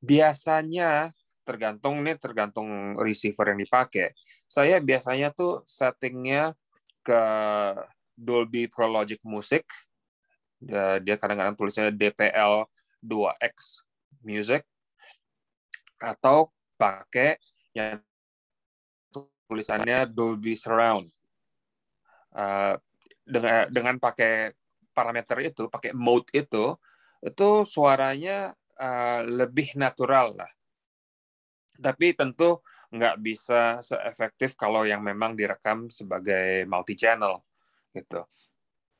C: biasanya tergantung nih tergantung receiver yang dipakai saya biasanya tuh settingnya ke Dolby Pro Logic Music ya, dia kadang-kadang tulisnya DPL 2X Music atau pakai yang tulisannya Dolby Surround. Uh, dengan dengan pakai parameter itu, pakai mode itu, itu suaranya uh, lebih natural lah. Tapi tentu nggak bisa seefektif kalau yang memang direkam sebagai multi channel gitu.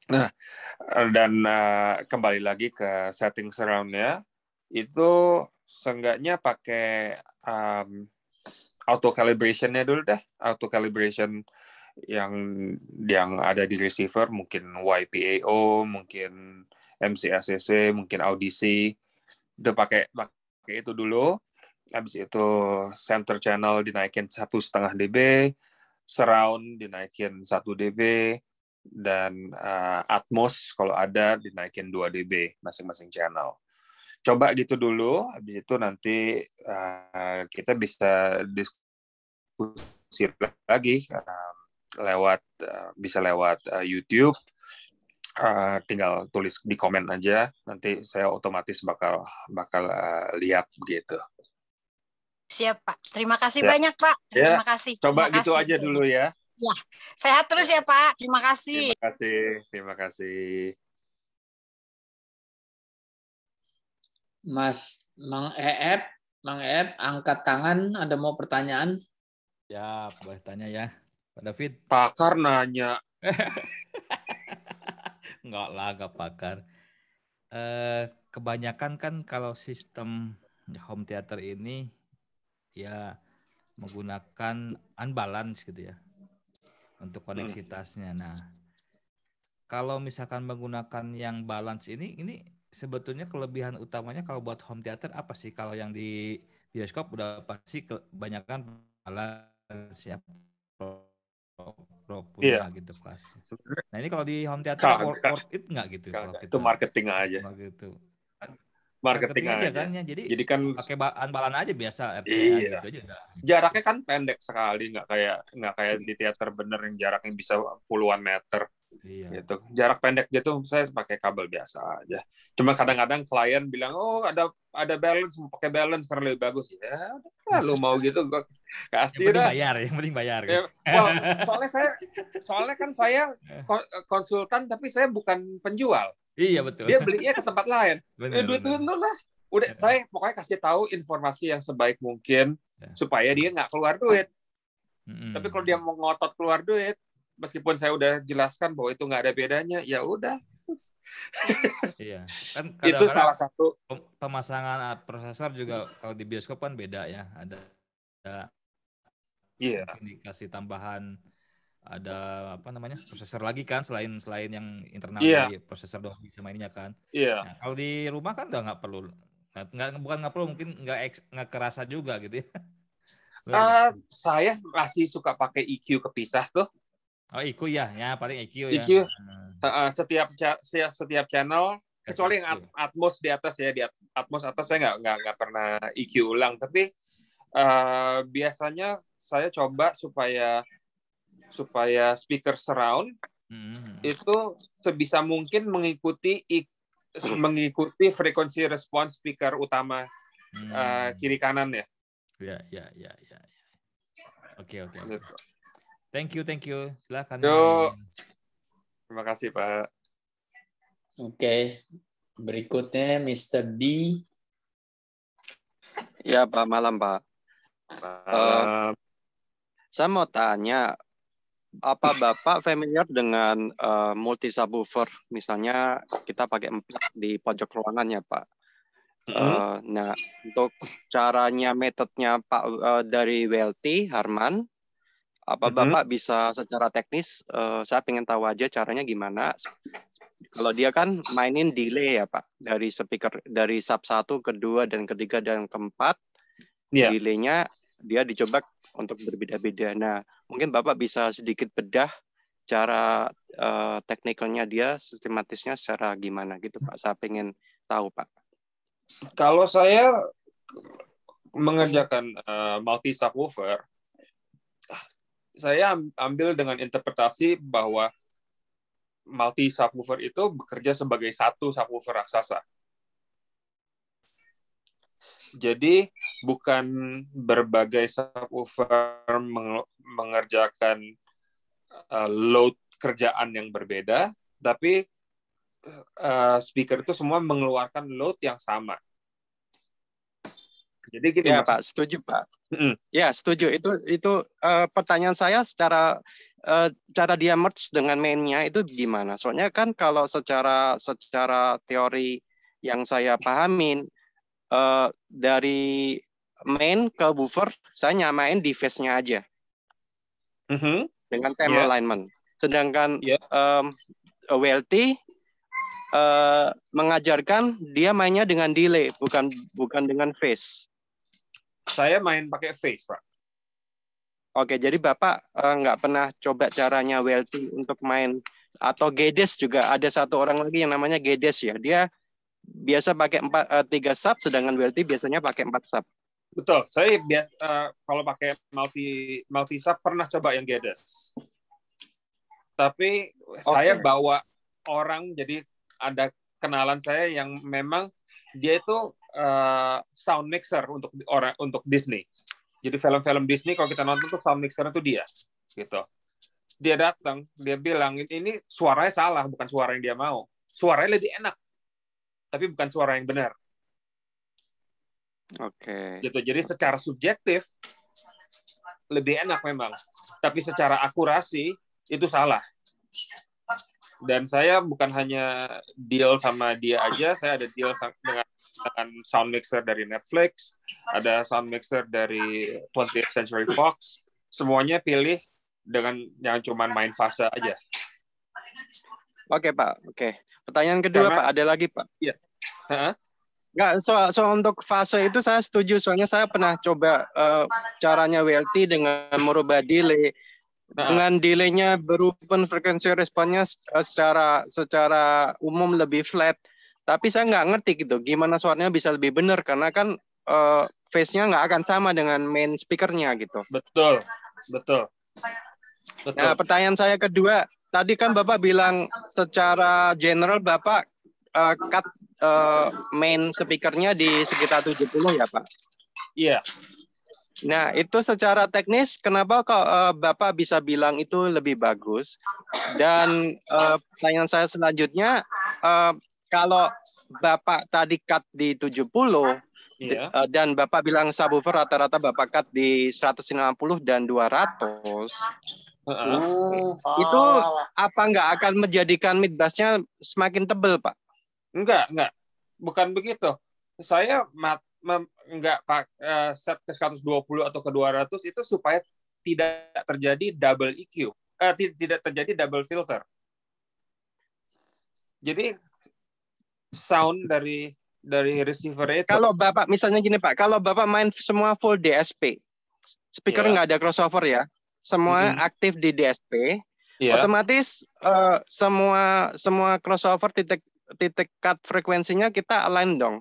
C: Nah, dan uh, kembali lagi ke setting surroundnya, itu seenggaknya pakai um, auto calibrationnya dulu deh auto calibration yang yang ada di receiver mungkin YPAO mungkin MCACC mungkin audisi udah pakai pakai itu dulu habis itu center channel dinaikin satu setengah dB surround dinaikin satu dB dan uh, atmos kalau ada dinaikin 2 dB masing-masing channel coba gitu dulu habis itu nanti uh, kita bisa diskusi lagi uh, lewat uh, bisa lewat uh, YouTube uh, tinggal tulis di komen aja nanti saya otomatis bakal bakal uh, lihat gitu.
F: siap pak terima kasih ya. banyak pak ya, terima ya. kasih coba terima gitu kasih.
C: aja dulu ya
F: ya sehat terus ya pak terima kasih terima
C: kasih terima kasih
B: Mas Mang Eep, Mang Eep angkat tangan ada mau pertanyaan? Ya, boleh tanya ya. Pak David.
G: Pakar nanya. Enggak lah, gak pakar. Eh, kebanyakan kan kalau sistem home theater ini ya menggunakan unbalance gitu ya untuk hmm. koneksitasnya. Nah, kalau misalkan menggunakan yang balance ini, ini sebetulnya kelebihan utamanya kalau buat home theater apa sih? Kalau yang di bioskop udah pasti kebanyakan siap ya, pro iya. punya gitu kelas. Nah ini kalau di home theater worth, worth it nggak gitu? kalau kita, itu
C: marketing aja. Oh, gitu. Marketing, marketing aja. aja. Kan, ya, Jadi, Jadi kan pakai balan aja biasa. iya. Gitu aja. Jaraknya kan pendek sekali, nggak kayak nggak kayak di teater bener yang jaraknya bisa puluhan meter. Iya. Gitu. Jarak pendek gitu saya pakai kabel biasa aja. Cuma kadang-kadang klien bilang, "Oh, ada ada balance, mau pakai balance karena lebih bagus." Ya, ya lu mau gitu gua kasih yang dah. Bayar, yang penting bayar. Ya, soalnya saya soalnya kan saya konsultan tapi saya bukan penjual. Iya, betul. Dia belinya ke tempat lain. Bener, ya, duit duit lu lah. Udah ya. saya pokoknya kasih tahu informasi yang sebaik mungkin ya. supaya dia nggak keluar duit. -hmm. Tapi kalau dia mau ngotot keluar duit, meskipun saya udah jelaskan bahwa itu nggak ada bedanya, ya udah.
G: iya. Kan itu salah satu pemasangan prosesor juga kalau di bioskop kan beda ya, ada ada yeah. dikasih tambahan ada apa namanya prosesor lagi kan selain selain yang internal yeah. dari prosesor dong sama ininya kan. Iya. Yeah. Nah, kalau di rumah kan udah nggak perlu nggak bukan nggak perlu mungkin nggak nggak kerasa juga gitu ya. Uh, saya masih suka pakai EQ kepisah tuh. Oh IQ ya, ya paling IQ ya. IQ uh, hmm. setiap
C: setiap channel kecuali yang iya. Atmos di atas ya di Atmos atas saya nggak nggak nggak pernah IQ ulang tapi uh, biasanya saya coba supaya supaya speaker surround hmm. itu sebisa mungkin mengikuti mengikuti frekuensi respons speaker utama eh, hmm. uh, kiri kanan ya.
A: Ya ya ya ya. ya. Oke okay, oke. Gitu.
G: Thank you, thank you. Silakan. Yo.
B: Terima kasih, Pak. Oke. Okay. Berikutnya Mr. D.
H: Ya, Pak. Malam, Pak.
D: Malam. Uh,
H: saya mau tanya, apa Bapak familiar dengan uh, eh, multi subwoofer? Misalnya kita pakai empat di pojok ruangannya, Pak. Uh, nah, untuk caranya, metodenya Pak uh, dari Welty, Harman, apa Bapak mm-hmm. bisa secara teknis? Uh, saya pengen tahu aja caranya gimana. Kalau dia kan mainin delay ya Pak dari speaker dari sub satu, kedua, dan ketiga dan keempat. Yeah. Delaynya dia dicoba untuk berbeda-beda. Nah, mungkin Bapak bisa sedikit bedah cara uh, teknikalnya dia, sistematisnya secara gimana gitu Pak. Saya pengen tahu Pak. Kalau saya mengerjakan uh, eh, multi subwoofer,
C: saya ambil dengan interpretasi bahwa multi subwoofer itu bekerja sebagai satu subwoofer raksasa. Jadi bukan berbagai subwoofer mengerjakan eh, load kerjaan yang berbeda, tapi eh, speaker itu semua mengeluarkan load yang sama.
H: Jadi gitu ya maksud. Pak, setuju Pak. mm Ya setuju. Itu itu uh, pertanyaan saya secara uh, cara dia merge dengan mainnya itu gimana? Soalnya kan kalau secara secara teori yang saya pahamin uh, dari main ke buffer saya nyamain di device-nya aja mm-hmm. dengan time yeah. alignment. Sedangkan yeah. Iya. um, WLT uh, mengajarkan dia mainnya dengan delay bukan bukan dengan phase. Saya main pakai face, Pak. Oke, jadi Bapak nggak eh, nggak pernah coba caranya Welty untuk main atau Gedes juga ada satu orang lagi yang namanya Gedes ya. Dia biasa pakai empat uh, tiga sub, sedangkan Welty biasanya pakai empat sub.
C: Betul, saya biasa uh, eh, kalau pakai multi multi sub pernah coba yang Gedes. Tapi okay. saya bawa orang jadi ada kenalan saya yang memang dia itu Eh, sound mixer untuk orang untuk Disney. Jadi film-film Disney kalau kita nonton tuh sound mixer itu dia gitu. Dia datang, dia bilang ini suaranya salah, bukan suara yang dia mau. Suaranya lebih enak. Tapi bukan suara yang benar. Oke. Okay. Gitu. Jadi secara subjektif lebih enak memang, tapi secara akurasi itu salah dan saya bukan hanya deal sama dia aja, saya ada deal dengan, dengan sound mixer dari Netflix, ada sound mixer dari 20th Century Fox, semuanya pilih dengan yang cuman main fase aja. Oke pak, oke.
H: Pertanyaan kedua Karena, pak, ada lagi pak? Iya. Huh? Nggak, soal soal untuk fase itu saya setuju soalnya saya pernah coba uh, caranya WLT dengan merubah delay Nah. dengan delaynya berubah frekuensi responnya eh, secara secara umum lebih flat tapi saya nggak ngerti gitu gimana suaranya bisa lebih benar karena kan uh, face-nya nggak akan sama dengan main speakernya gitu betul betul betul nah pertanyaan saya kedua tadi kan bapak bilang secara general bapak uh, cut uh, main speakernya di sekitar 70 ya pak iya yeah Nah, itu secara teknis kenapa kok uh, Bapak bisa bilang itu lebih bagus? Dan uh, pertanyaan saya selanjutnya uh, kalau Bapak tadi cut di 70 iya. uh, dan Bapak bilang subwoofer rata-rata Bapak cut di 150 dan 200. Uh, itu apa nggak akan menjadikan mid midbase-nya semakin tebal, Pak?
C: Enggak, enggak. Bukan begitu. Saya mat nggak uh, set ke 120 atau ke 200 itu supaya tidak terjadi double EQ, uh, eh, tidak terjadi double filter.
H: Jadi sound dari dari receiver itu. Kalau bapak misalnya gini pak, kalau bapak main semua full DSP, speaker iya. nggak yeah. ada crossover ya, semua mm -hmm. aktif di DSP, yeah. otomatis uh, semua semua crossover titik titik cut frekuensinya kita align dong.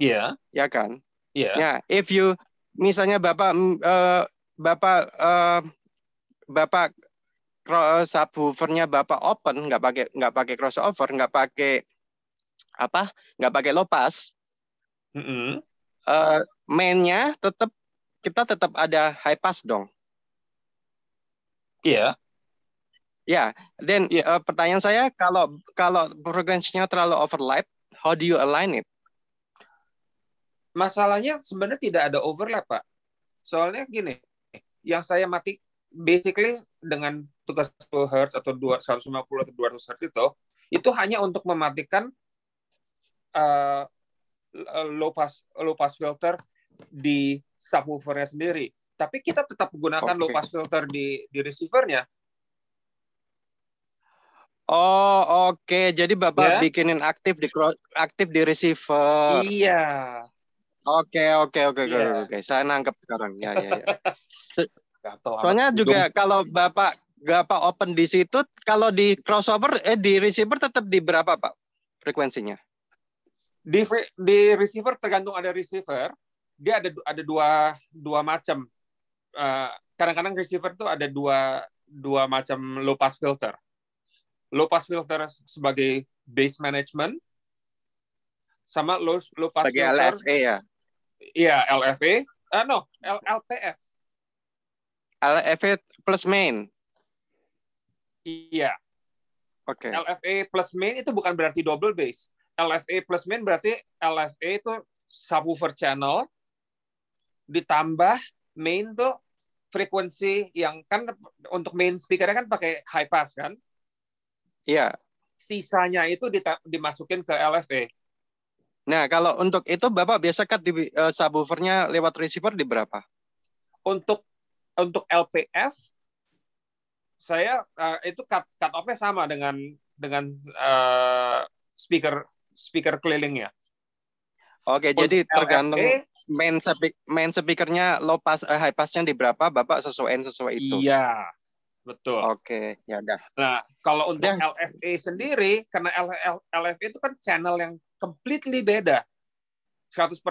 H: Iya. Yeah. Ya kan? Iya. Yeah. Ya, if you misalnya Bapak uh, Bapak uh, Bapak eh, subwoofernya Bapak open, nggak pakai nggak pakai crossover, nggak pakai apa? nggak pakai lopas. Mm -hmm. uh, mainnya tetap kita tetap ada high pass dong. Iya. Yeah. Ya, yeah. dan yeah. Iya. uh, pertanyaan saya kalau kalau frekuensinya terlalu overlap, how do you align it? masalahnya sebenarnya tidak ada overlap pak soalnya gini
C: yang saya mati basically dengan tugas 10 Hz atau 150 atau 200 Hz itu itu hanya untuk mematikan uh, low pass low pass filter di subwoofernya sendiri tapi kita tetap menggunakan okay. low pass filter di di receivernya
H: Oh oke, okay. jadi bapak yeah. bikinin aktif di aktif di receiver. Iya. Oke oke oke iya. oke oke. Saya nangkep sekarang. Ya ya ya. Soalnya juga hidung. kalau Bapak Bapak open di situ kalau di crossover eh di receiver tetap di berapa, Pak? Frekuensinya? Di di receiver
C: tergantung ada receiver, dia ada ada dua dua macam. Eh, kadang kadang uh, receiver tuh ada dua dua macam low pass filter. Low pass filter sebagai base management sama low low pass sebagai filter. LFA
H: ya. Iya, LFE.
C: Uh, ah, no, L LTF.
H: LFE plus main. Iya.
C: Oke. Okay. LFE plus main itu bukan berarti double bass. LFE plus main berarti LFE itu subwoofer channel ditambah main tuh frekuensi yang kan untuk main speakernya kan pakai high pass kan? Iya. Sisanya itu dimasukin ke LFE.
H: Nah, kalau untuk itu Bapak biasa cut di uh, subwoofernya lewat receiver di berapa?
C: Untuk untuk LPF saya uh, itu cut cut off sama dengan dengan uh, speaker speaker kelilingnya. Oke,
H: untuk jadi tergantung main speak, main speakernya low pass uh, high pass-nya di berapa, Bapak sesuaiin sesuai itu. Iya. Betul. Oke, ya udah.
C: Nah, kalau untuk ya. LFA sendiri, karena LFA itu kan channel yang completely beda. 100%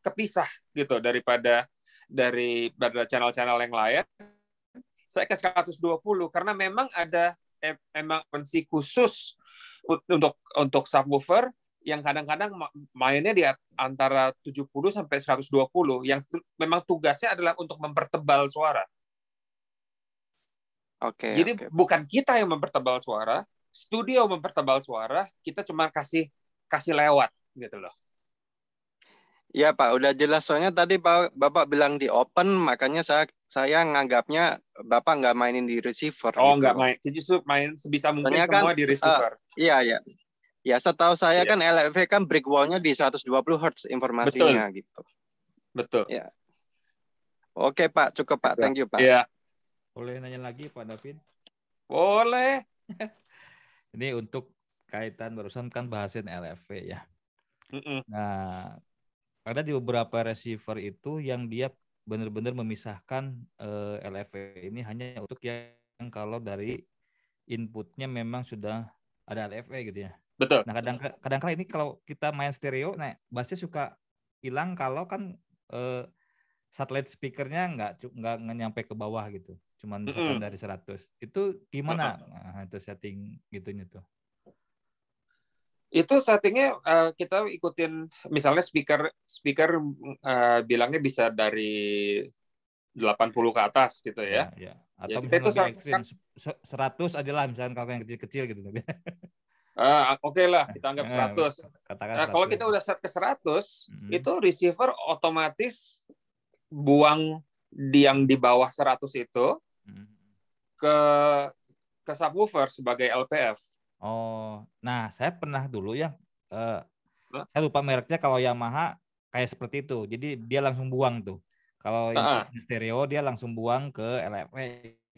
C: kepisah gitu daripada dari pada channel-channel yang lain. Saya ke 120 karena memang ada emang pensi khusus untuk untuk subwoofer yang kadang-kadang mainnya di antara 70 sampai 120 yang memang tugasnya adalah untuk mempertebal suara. Oke. Okay, Jadi okay. bukan kita yang mempertebal suara, studio mempertebal suara, kita cuma kasih kasih lewat gitu loh.
H: Ya Pak, udah jelas soalnya tadi Pak Bapak bilang di open, makanya saya saya nganggapnya Bapak nggak mainin di receiver. Oh gitu. nggak main, Jadi justru main sebisa mungkin soalnya semua kan, di receiver. Uh, iya iya. Ya setahu saya yeah. kan LFV kan break wall-nya di 120 Hz informasinya Betul. gitu. Betul. Ya. Oke Pak, cukup Pak, thank you Pak. Iya.
G: Boleh nanya lagi Pak David?
H: Boleh.
G: Ini untuk kaitan barusan kan bahasin LFV ya. Mm-mm. Nah, ada di beberapa receiver itu yang dia benar-benar memisahkan eh, LFV ini hanya untuk yang kalau dari inputnya memang sudah ada LFV gitu ya. Betul. Nah, kadang kadang kali ini kalau kita main stereo, nah bassnya suka hilang kalau kan eh, satelit speakernya nggak nggak nyampe ke bawah gitu cuman mm -hmm. dari 100 itu gimana mm -hmm. nah, itu setting gitunya tuh
C: itu settingnya uh, kita ikutin misalnya speaker speaker uh, bilangnya bisa dari 80 ke atas gitu ya. ya, ya. Atau ya, kita itu ekstrim,
G: 100 aja lah misalnya kalau yang kecil-kecil gitu.
C: Uh, Oke okay lah, kita anggap 100. Katakan nah, 100. kalau kita udah set ke 100, mm hmm. itu receiver otomatis buang di yang di bawah 100 itu ke ke subwoofer sebagai LPF.
G: Oh, nah saya pernah dulu ya, eh, huh? saya lupa mereknya kalau Yamaha kayak seperti itu. Jadi dia langsung buang tuh. Kalau uh -uh. yang stereo dia langsung buang ke LFP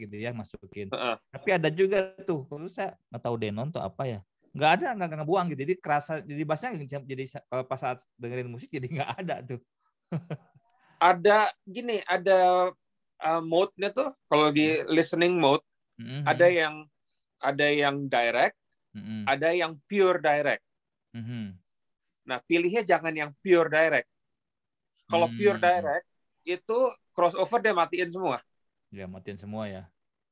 G: gitu ya masukin. Uh -uh. Tapi ada juga tuh, Terus saya nggak tahu Denon tuh apa ya. Nggak ada, nggak ngebuang gitu. Jadi kerasa, jadi bassnya jadi kalau pas saat dengerin musik jadi nggak ada tuh.
C: ada gini, ada uh, mode-nya tuh kalau di hmm. listening mode mm-hmm. ada yang ada yang direct, mm-hmm. ada yang pure direct. Mm-hmm. Nah, pilihnya jangan yang pure direct. Kalau mm-hmm. pure direct itu crossover dia matiin semua. Ya
G: matiin semua ya.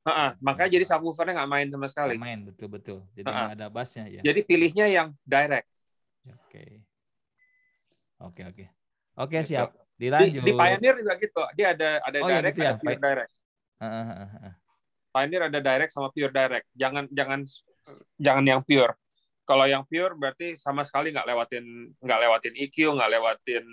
C: Ha-ha. Hmm. makanya jadi subwoofernya nggak main sama sekali. main betul betul. Jadi nggak ada
G: bassnya ya. Jadi pilihnya yang direct. Oke. Okay. Oke okay, oke. Okay. Oke gitu. siap. Dilanjut. Di, di Pioneer
C: juga gitu. Dia ada ada oh, iya, direct, ya gitu ya? pure direct. Uh, uh, uh, Pioneer ada direct sama pure direct. Jangan jangan jangan yang pure. Kalau yang pure berarti sama sekali nggak lewatin nggak lewatin EQ, nggak lewatin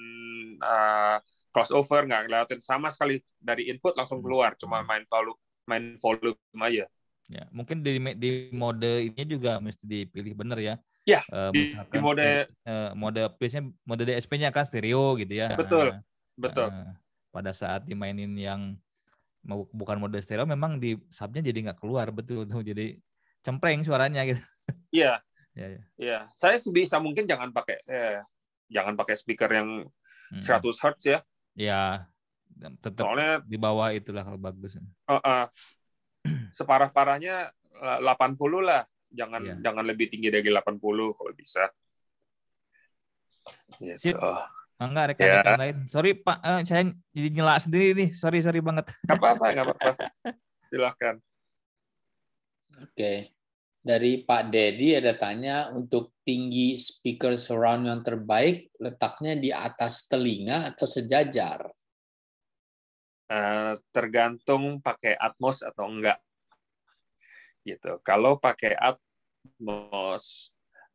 C: uh, crossover, nggak lewatin sama sekali dari input langsung hmm. keluar. Cuma hmm. main volume main volume aja.
G: Ya, mungkin di di mode ini juga mesti dipilih benar ya. Ya, uh, di, di mode stereo, uh, mode biasanya mode DSP-nya kan stereo gitu ya. Betul. Nah, Betul. Uh, pada saat dimainin yang bukan mode stereo memang di subnya jadi nggak keluar betul tuh jadi cempreng suaranya gitu.
C: Iya. iya. Iya. Iya. Saya sebisa mungkin jangan pakai eh, jangan pakai speaker yang hmm. hertz Hz ya. Iya. Tetap Soalnya, di bawah itulah kalau bagus. Uh, uh, separah-parahnya 80 lah. Jangan ya. jangan lebih tinggi dari 80 kalau bisa. Gitu.
G: Oh, enggak rekan-rekan ya. lain. Sorry Pak, eh, saya jadi nyela sendiri nih. Sorry sorry banget. Enggak apa-apa, enggak apa-apa.
B: Silakan. Oke. Dari Pak Dedi ada tanya untuk tinggi speaker surround yang terbaik letaknya di atas telinga atau sejajar?
C: Uh, tergantung pakai Atmos atau enggak. Gitu. Kalau pakai Atmos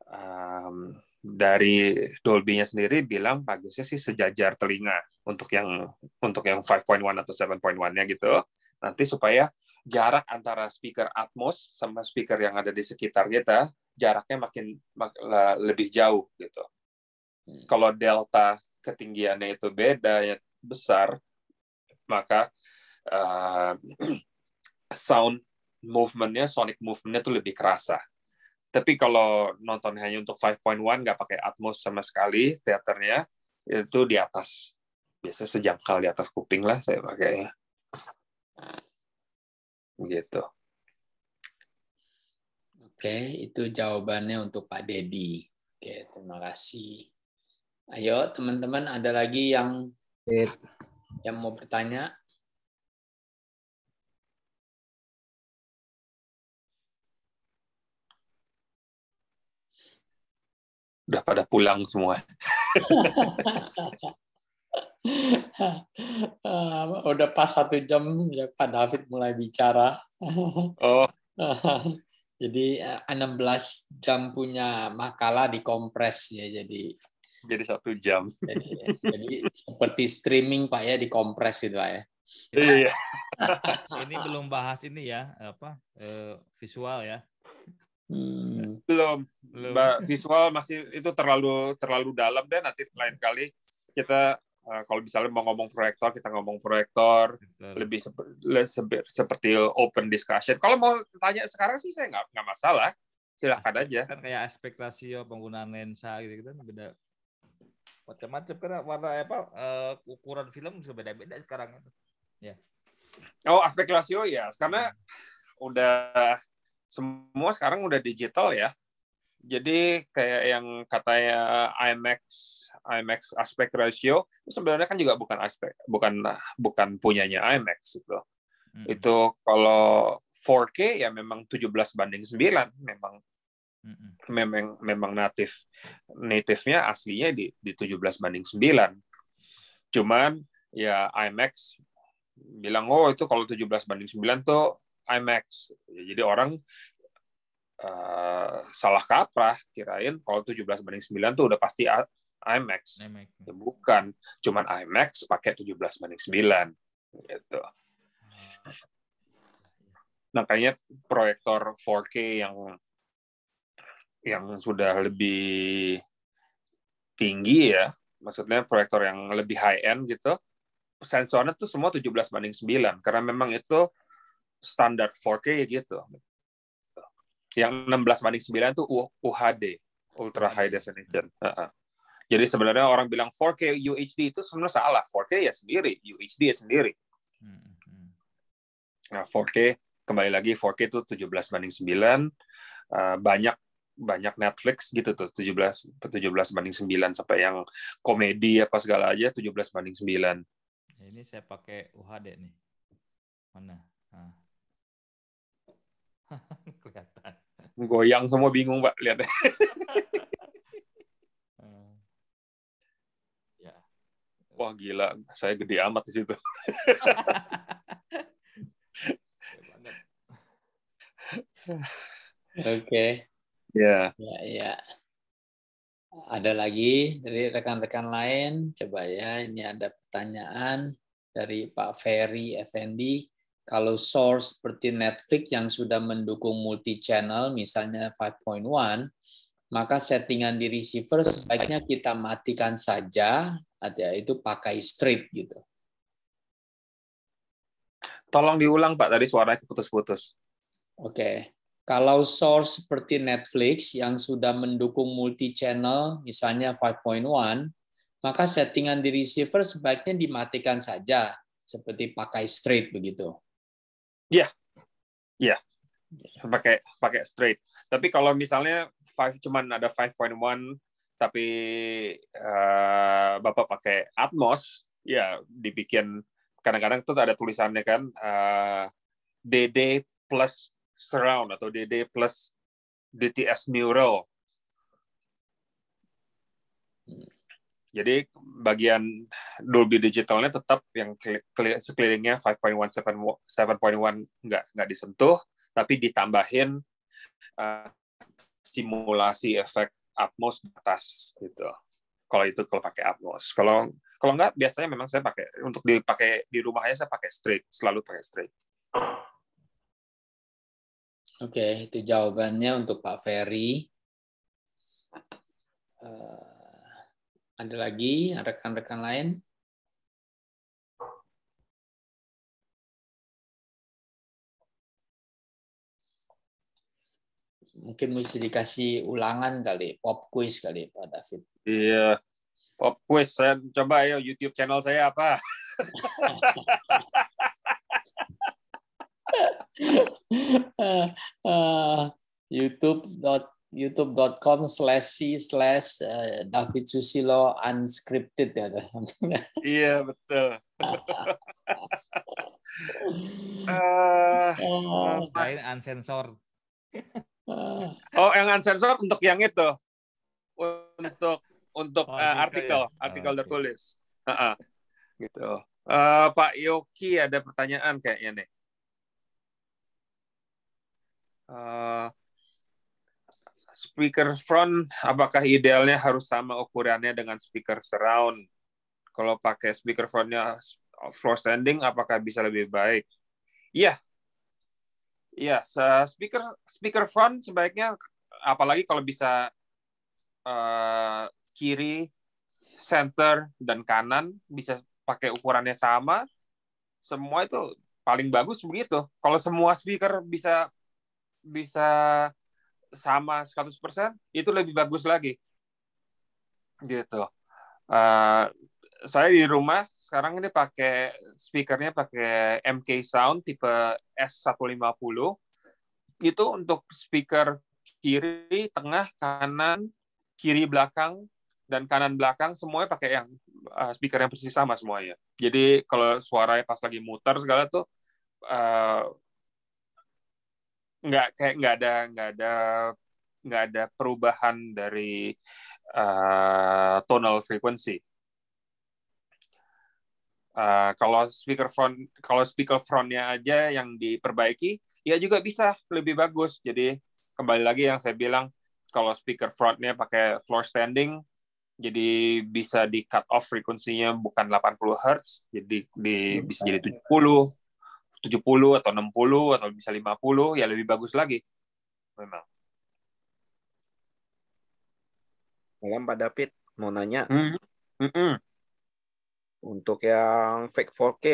C: um, dari Dolby-nya sendiri bilang bagusnya sih sejajar telinga untuk yang untuk yang 5.1 atau 7.1-nya gitu. Nanti supaya jarak antara speaker Atmos sama speaker yang ada di sekitar kita jaraknya makin mak, lebih jauh gitu. Hmm. Kalau delta ketinggiannya itu beda ya, besar, maka uh, sound movement-nya, sonic movement-nya itu lebih kerasa tapi kalau nonton hanya untuk 5.1 nggak pakai Atmos sama sekali teaternya itu di atas biasanya sejangkal di atas kuping lah saya
D: pakainya.
B: Gitu. Oke, itu jawabannya untuk Pak Dedi. Oke, terima kasih. Ayo teman-teman
D: ada lagi yang yang mau bertanya? udah pada pulang semua.
B: udah pas satu jam ya Pak David mulai bicara. oh. jadi 16 eh, jam punya makalah dikompres ya jadi. Jadi satu jam. jadi, jadi seperti streaming Pak ya dikompres itu Pak ya. Iya. iya.
D: ini belum
G: bahas ini ya apa eh, visual ya
D: Hmm.
C: Belum, belum. Mbak, visual masih itu terlalu terlalu dalam deh nanti lain kali kita uh, kalau misalnya mau ngomong proyektor kita ngomong proyektor Betul. lebih sep le seperti open discussion. Kalau mau tanya sekarang sih saya nggak nggak masalah. Silahkan
G: aja. Kan kayak aspek rasio penggunaan lensa gitu kan beda macam-macam karena warna apa uh, ukuran film sudah beda-beda sekarang itu. Ya. Oh, aspek
C: rasio ya, karena hmm. udah semua sekarang udah digital ya. Jadi kayak yang katanya IMAX IMAX aspect ratio sebenarnya kan juga bukan aspek bukan bukan punyanya IMAX itu. Hmm. Itu kalau 4K ya memang 17 banding 9 memang hmm. memang memang natif native-nya aslinya di di 17 banding 9. Cuman ya IMAX bilang oh itu kalau 17 banding 9 tuh IMAX. Ya, jadi orang uh, salah kaprah kirain kalau 17 banding 9 tuh udah pasti IMAX. IMAX. Ya, bukan, cuman IMAX pakai 17 banding 9 gitu. Nah, kayaknya proyektor 4K yang yang sudah lebih tinggi ya, maksudnya proyektor yang lebih high end gitu, sensornya tuh semua 17 banding 9 karena memang itu standar 4K gitu. Yang 16 banding 9 itu UHD, ultra high hmm. definition. Uh -uh. Jadi sebenarnya orang bilang 4K UHD itu sebenarnya salah. 4K ya sendiri, UHD ya sendiri. Hmm. Nah, 4K kembali lagi 4K itu 17 banding 9. Uh, eh, banyak banyak Netflix gitu tuh 17 17 banding 9 sampai yang komedi apa segala aja 17 banding 9.
G: Ini saya pakai UHD nih. Mana? Nah. Kelihatan.
C: Goyang semua bingung, Pak. Lihat. ya. Wah, gila. Saya gede amat di situ.
D: Oke. Okay.
B: Ya. Ya, ya. Ada lagi dari rekan-rekan lain. Coba ya, ini ada pertanyaan dari Pak Ferry Effendi. Kalau source seperti Netflix yang sudah mendukung multi channel misalnya 5.1, maka settingan di receiver sebaiknya kita matikan saja, ya, itu pakai strip gitu. Tolong diulang Pak tadi suara putus-putus. Oke. Okay. Kalau source seperti Netflix yang sudah mendukung multi channel misalnya 5.1, maka settingan di receiver sebaiknya dimatikan saja seperti pakai straight begitu. Iya, iya pakai pakai straight. Tapi kalau misalnya
C: five cuman ada 5.1 tapi uh, bapak pakai Atmos, ya dibikin kadang-kadang tuh ada tulisannya kan uh, eh, DD plus surround atau DD plus DTS neural. Jadi bagian Dolby digitalnya tetap yang sekelilingnya 5.1, 7.1 nggak nggak disentuh, tapi ditambahin uh, simulasi efek Atmos atas gitu. Kalau itu kalau pakai Atmos, kalau kalau nggak biasanya memang saya pakai untuk dipakai di rumah aja saya pakai straight, selalu pakai straight.
B: Oke, itu jawabannya untuk Pak Ferry.
D: Uh, ada lagi rekan-rekan lain? Mungkin mesti dikasih
B: ulangan kali, pop quiz kali Pak David.
C: Iya, pop quiz. Saya coba ya YouTube channel saya apa?
B: Eh, eh, youtube.com youtube.com slash c slash uh, David Susilo unscripted ya. iya betul.
D: uh, oh,
G: unsensor.
C: oh yang unsensor untuk yang itu untuk untuk oh, uh, artikel ya. artikel oh, tertulis. Okay. Uh -uh. Gitu. Uh, Pak Yoki ada pertanyaan kayaknya nih. Uh, speaker front apakah idealnya harus sama ukurannya dengan speaker surround? Kalau pakai speaker frontnya floor standing, apakah bisa lebih baik? Iya, iya. speaker speaker front sebaiknya, apalagi kalau bisa uh, kiri, center dan kanan bisa pakai ukurannya sama. Semua itu paling bagus begitu. Kalau semua speaker bisa bisa sama 100% itu lebih bagus lagi gitu uh, saya di rumah sekarang ini pakai speakernya pakai MK Sound tipe S150 itu untuk speaker kiri, tengah, kanan, kiri belakang dan kanan belakang semuanya pakai yang uh, speaker yang persis sama semuanya. Jadi kalau suaranya pas lagi muter segala tuh uh, nggak kayak nggak ada nggak ada nggak ada perubahan dari uh, tonal frequency. Uh, kalau front kalau speaker frontnya aja yang diperbaiki, ya juga bisa lebih bagus. Jadi kembali lagi yang saya bilang kalau speaker frontnya pakai floor standing jadi bisa di cut off frekuensinya bukan 80 Hz, jadi di, hmm, bisa jadi 70, gitu. 70 atau 60 atau bisa 50 ya lebih bagus lagi memang
E: Malam ya kan, Pak David mau nanya mm Mm untuk yang fake 4K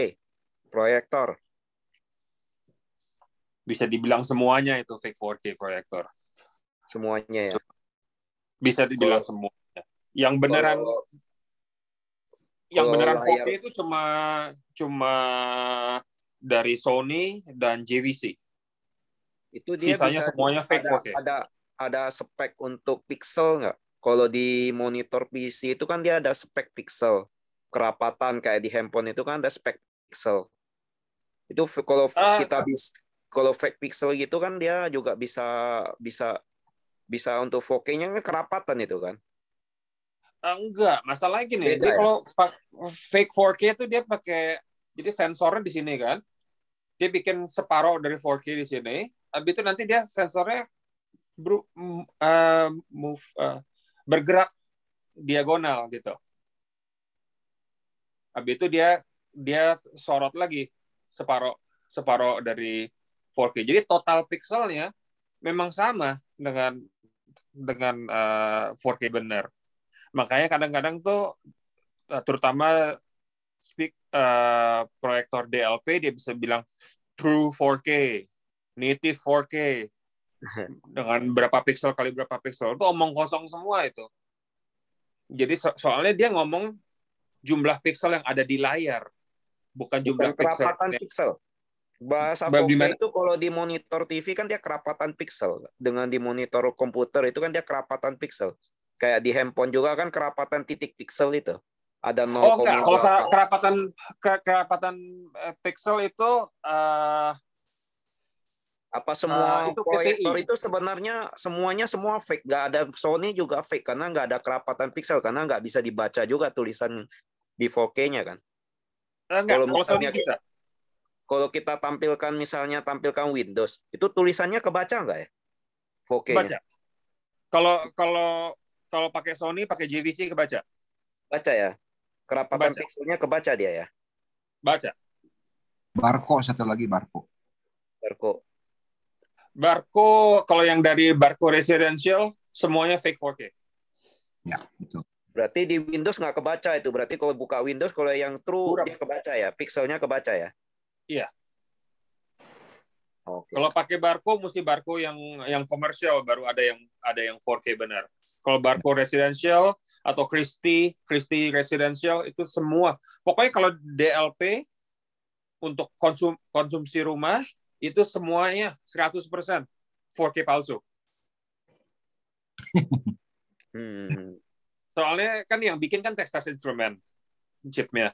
E: proyektor
C: bisa dibilang semuanya itu fake 4K proyektor semuanya ya bisa dibilang Kalo... semuanya yang beneran Kalo... yang beneran 4K itu cuma cuma dari Sony
E: dan JVC. Itu dia Sisanya bisa semuanya fake ada, ya? Ada ada spek untuk pixel nggak? Kalau di monitor PC itu kan dia ada spek pixel. Kerapatan kayak di handphone itu kan ada spek pixel. Itu kalau ah. kita bis kalau fake pixel gitu kan dia juga bisa bisa bisa untuk 4K-nya kerapatan itu kan.
C: Ah, enggak, masalah gini. Beda, jadi ya? kalau fake 4K itu dia pakai jadi sensornya di sini kan dia bikin separuh dari 4K di sini. Habis itu nanti dia sensornya ber, uh, move uh, bergerak diagonal gitu. Habis itu dia dia sorot lagi separuh separuh dari 4K. Jadi total pixelnya memang sama dengan dengan uh, eh, 4K benar. Makanya kadang-kadang tuh eh, terutama speak Eh, proyektor DLP dia bisa bilang true 4K, native 4K dengan berapa pixel kali berapa pixel itu omong kosong semua itu. Jadi so soalnya dia ngomong jumlah pixel yang ada di layar, bukan jumlah bukan pixel. Kerapatan
E: pixel. Bahasa Bagaimana? itu kalau di monitor TV kan dia kerapatan pixel. Dengan di monitor komputer itu kan dia kerapatan pixel. Kayak di handphone juga kan kerapatan titik pixel itu ada nol. oh enggak kalau kerapatan kerapatan eh, pixel itu uh, apa semua uh, itu proyektor PTI. itu sebenarnya semuanya semua fake nggak ada Sony juga fake karena nggak ada kerapatan pixel karena nggak bisa dibaca juga tulisan di 4K-nya kan Enggak, eh, kalau misalnya kita, bisa. kalau kita tampilkan misalnya tampilkan Windows itu tulisannya kebaca nggak ya 4K-nya
C: kalau kalau kalau pakai Sony pakai JVC kebaca baca ya kerapatan tekstilnya kebaca dia ya. Baca.
D: Barko satu lagi Barko.
C: Barko. Barko kalau yang dari Barko Residential
E: semuanya fake 4K. Ya, itu. Berarti di Windows nggak kebaca itu. Berarti kalau buka Windows kalau yang true Kurang. dia kebaca ya, pixelnya kebaca ya. Iya. Okay. Kalau
C: pakai Barco mesti Barco yang yang komersial baru ada yang ada yang 4K benar. Kalau Barco Residential atau Christie, Christie Residential itu semua. Pokoknya kalau DLP untuk konsum, konsumsi rumah itu semuanya 100% 4K palsu. Hmm. Soalnya kan yang bikin kan Texas Instrument chipnya.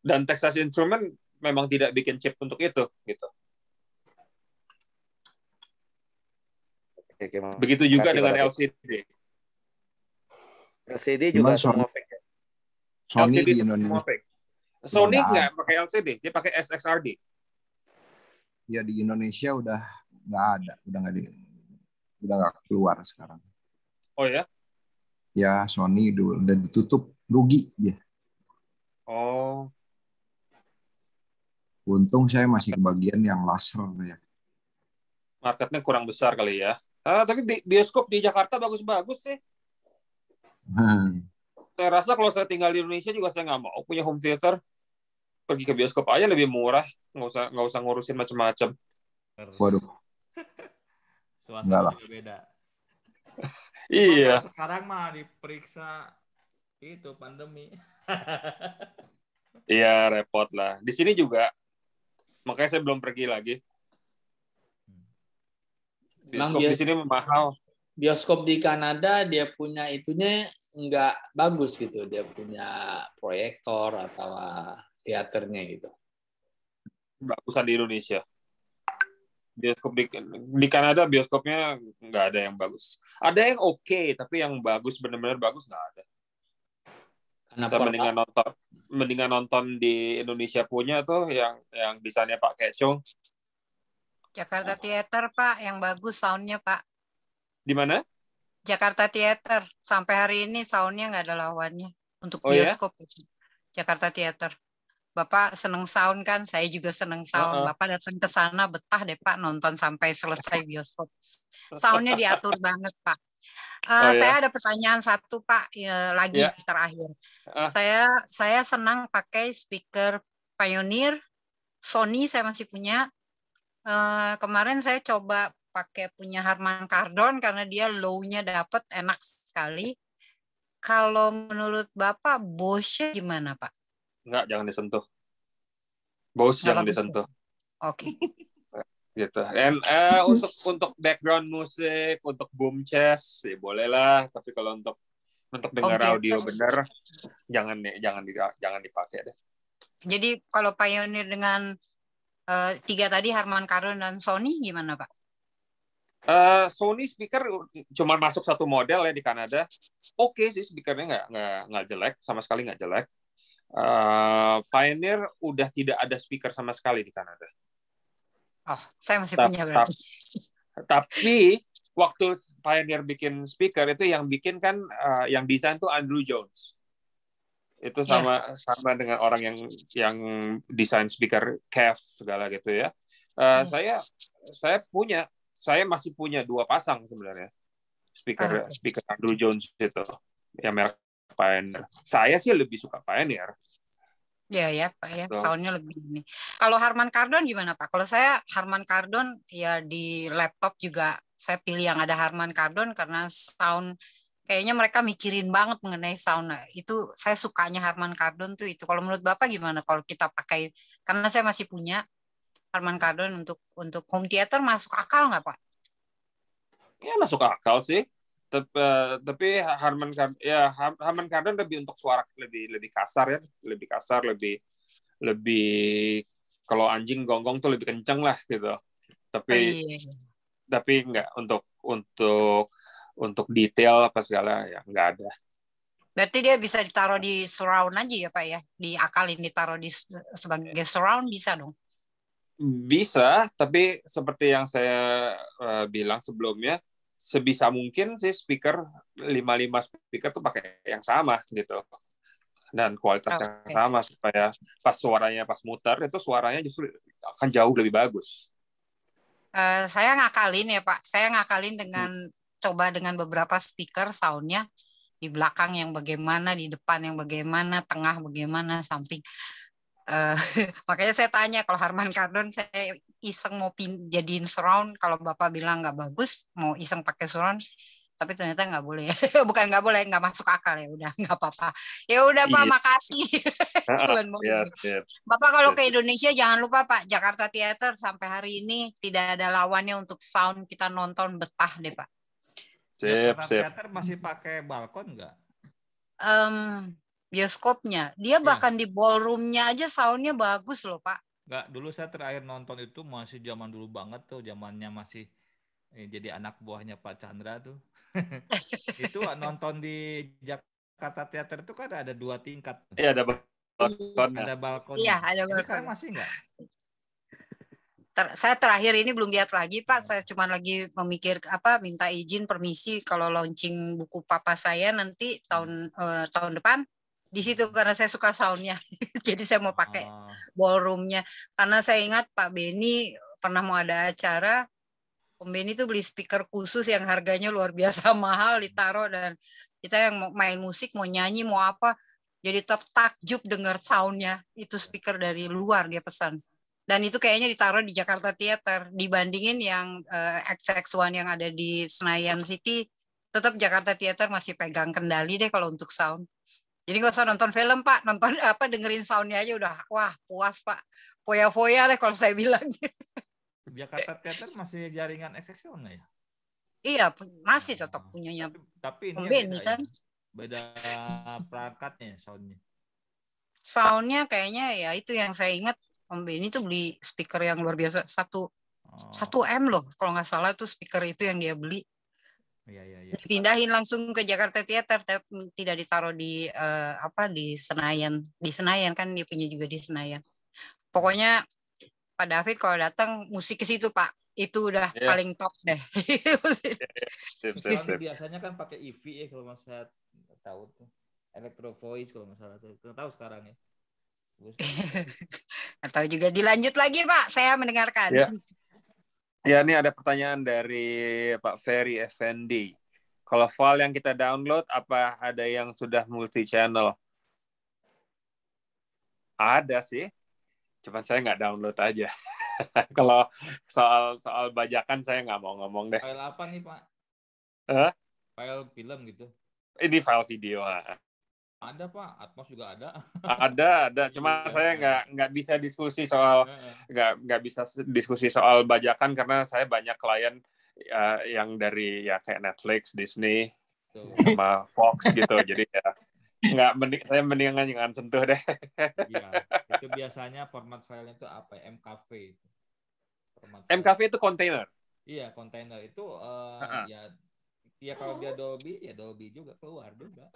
C: Dan Texas Instrument memang tidak bikin chip untuk itu gitu.
D: Oke, Begitu juga dengan
E: LCD. LCD juga Sony, fake. Ya.
D: Sony LCD di Indonesia. Semua fake.
C: Sony nggak pakai LCD, dia pakai SXRD.
D: Ya di Indonesia udah nggak ada, udah nggak di, udah nggak keluar sekarang. Oh ya? Ya Sony dulu udah ditutup rugi dia. Oh. Untung saya masih kebagian yang laser ya.
C: Marketnya kurang besar kali ya. Ah, tapi bioskop di Jakarta
G: bagus-bagus sih.
C: Hmm. Saya rasa kalau saya tinggal di Indonesia juga saya nggak mau punya home theater. Pergi ke bioskop aja lebih murah, nggak usah nggak usah ngurusin macam-macam.
D: Waduh.
G: Suasana beda. iya. Sekarang mah diperiksa itu pandemi.
C: Iya repot lah. Di sini juga makanya saya belum pergi lagi.
D: Hmm. Bioskop nah, di sini
B: mahal bioskop di Kanada dia punya itunya nggak bagus gitu dia punya proyektor atau ah, teaternya gitu bagusan di Indonesia
C: bioskop di, di Kanada bioskopnya nggak ada yang bagus ada yang oke okay, tapi yang bagus benar-benar bagus nggak ada
G: karena kita mendingan
C: nonton mendingan nonton di Indonesia punya tuh yang yang desainnya Pak
G: Kecung
F: Jakarta Theater Pak yang bagus soundnya Pak di mana? Jakarta Theater. Sampai hari ini soundnya nggak ada lawannya untuk oh, iya? bioskop. Ya? Jakarta Theater. Bapak seneng sound kan, saya juga seneng sound. Uh -uh. Bapak datang ke sana betah deh Pak nonton sampai selesai bioskop. Soundnya diatur banget Pak. Uh, oh, iya? saya ya? ada pertanyaan satu Pak ya, lagi ya. terakhir. Uh. Saya saya senang pakai speaker Pioneer, Sony saya masih punya. Uh, kemarin saya coba pakai punya Harman Kardon karena dia low-nya dapat enak sekali. Kalau menurut Bapak Bose gimana, Pak?
C: Enggak, jangan disentuh. Bose jangan disentuh.
D: Oke. Okay. gitu. Dan
C: uh, untuk untuk background musik, untuk boom chest ya bolehlah, tapi kalau untuk untuk dengar okay. audio bener jangan jangan jangan dipakai deh.
F: Jadi kalau pioneer dengan uh, tiga tadi Harman Kardon dan Sony gimana Pak?
C: Eh, Sony speaker cuma masuk satu model ya di Kanada. Oke okay sih speakernya nggak nggak jelek sama sekali nggak jelek. Uh, Pioneer udah tidak ada speaker sama sekali di Kanada. Oh, saya masih punya berarti. Tap, tapi waktu Pioneer bikin speaker itu yang bikin kan uh, yang desain tuh Andrew Jones. Itu iya. sama yeah. sama dengan orang yang yang desain speaker Kev segala gitu ya. Uh, hmm. Saya saya punya saya masih punya dua pasang sebenarnya speaker ah. speaker Andrew Jones itu yang merek Pioneer. Saya sih lebih suka Pioneer.
F: Ya ya Pak ya, so. soundnya lebih ini. Kalau Harman Kardon gimana Pak? Kalau saya Harman Kardon ya di laptop juga saya pilih yang ada Harman Kardon karena sound kayaknya mereka mikirin banget mengenai sound. Nah, itu saya sukanya Harman Kardon tuh itu. Kalau menurut Bapak gimana kalau kita pakai karena saya masih punya Harman Kardon untuk untuk home theater masuk akal nggak pak?
C: Ya masuk akal sih. Tep, uh, tapi Harman Kardon ya Harman Kardon lebih untuk suara lebih lebih kasar ya, lebih kasar, lebih lebih kalau anjing gonggong tuh lebih kenceng lah gitu. Tapi oh, Ayy. Iya. tapi nggak untuk untuk untuk detail apa segala ya nggak ada.
F: Berarti dia bisa ditaruh di surround aja ya Pak ya? Diakalin ditaruh di sebagai surround bisa dong?
C: Bisa, tapi seperti yang saya uh, bilang sebelumnya, sebisa mungkin sih speaker 55 speaker tuh pakai yang sama gitu. Dan kualitas okay. yang sama supaya pas suaranya pas muter itu suaranya justru akan jauh lebih bagus.
F: Uh, saya ngakalin ya Pak, saya ngakalin hmm. dengan hmm. coba dengan beberapa speaker soundnya di belakang yang bagaimana, di depan yang bagaimana, tengah bagaimana, samping uh, makanya saya tanya kalau Harman Kardon saya iseng mau pin, jadiin surround kalau bapak bilang nggak bagus mau iseng pakai surround tapi ternyata nggak boleh bukan nggak boleh nggak masuk akal ya udah nggak apa-apa ya udah pak yes. Iya. makasih cuman mau yes, yes. Gitu. bapak kalau yes. ke Indonesia jangan lupa pak Jakarta Theater sampai hari ini tidak ada lawannya untuk sound kita nonton betah deh pak Sip, Jakarta
C: sip.
G: Theater masih pakai balkon nggak
F: um,
G: bioskopnya. Dia iya. bahkan
F: ya. di ballroomnya aja soundnya bagus loh Pak.
G: Enggak, dulu saya terakhir nonton itu masih zaman dulu banget tuh, zamannya masih eh, jadi anak buahnya Pak Chandra tuh. itu ah, nonton di Jakarta Teater itu kan ada dua tingkat. Iya ada balkon. Ada balkon. Iya ada balkon. Sekarang masih enggak? saya
F: terakhir ini belum lihat lagi Pak. Hmm. Saya cuma lagi memikir apa minta izin permisi kalau launching buku papa saya nanti hmm. tahun eh, tahun depan di situ karena saya suka soundnya jadi saya mau pakai oh. ballroomnya karena saya ingat Pak Beni pernah mau ada acara Om Beni tuh beli speaker khusus yang harganya luar biasa mahal ditaruh dan kita yang mau main musik mau nyanyi mau apa jadi tetap takjub dengar soundnya itu speaker dari luar dia pesan dan itu kayaknya ditaruh di Jakarta Theater dibandingin yang uh, eh, XX1 yang ada di Senayan City tetap Jakarta Theater masih pegang kendali deh kalau untuk sound jadi nggak usah nonton film pak, nonton apa dengerin soundnya aja udah wah puas pak, foya-foya deh kalau saya bilang.
G: Jakarta Theater masih jaringan SXO ya? Iya masih oh, tetap punyanya. Tapi, tapi ini band, beda, kan? beda perangkatnya ya, soundnya.
F: Soundnya kayaknya ya itu yang saya ingat Om Beni tuh beli speaker yang luar biasa satu oh. satu oh. m loh kalau nggak salah tuh speaker itu yang dia beli Ya, ya, ya. Dipindahin langsung ke Jakarta Theater, tapi tidak ditaruh di uh, apa di Senayan. Di Senayan kan dia punya juga di Senayan. Pokoknya Pak David kalau datang musik ke situ Pak itu udah ya. paling top deh. Iya, iya.
D: sip, sip.
G: biasanya kan pakai EV ya kalau masa tahu tuh electro voice kalau masalah tuh tahu sekarang ya.
F: Atau juga dilanjut lagi Pak, saya mendengarkan. Ya.
C: Ya, ini ada pertanyaan dari Pak Ferry Effendi. Kalau file yang kita download, apa ada yang sudah multi-channel? Ada sih, cuman saya nggak download aja. Kalau soal soal bajakan saya nggak mau ngomong deh. File
G: apa nih Pak? Huh? File film gitu?
C: Ini file video. Ha
G: ada pak, Atmos juga ada.
C: Ada, ada. Cuma ya. saya nggak nggak bisa diskusi soal nggak nggak bisa diskusi soal bajakan karena saya banyak klien uh, yang dari ya kayak Netflix, Disney, Tuh. sama Fox gitu. Jadi ya nggak mending saya mendingan jangan sentuh deh.
G: Iya, itu biasanya format file ya? itu apa? MKV. Format MKV file. itu container. Iya, container itu uh, uh -uh. ya ya kalau dia Dolby ya Dolby juga keluar juga.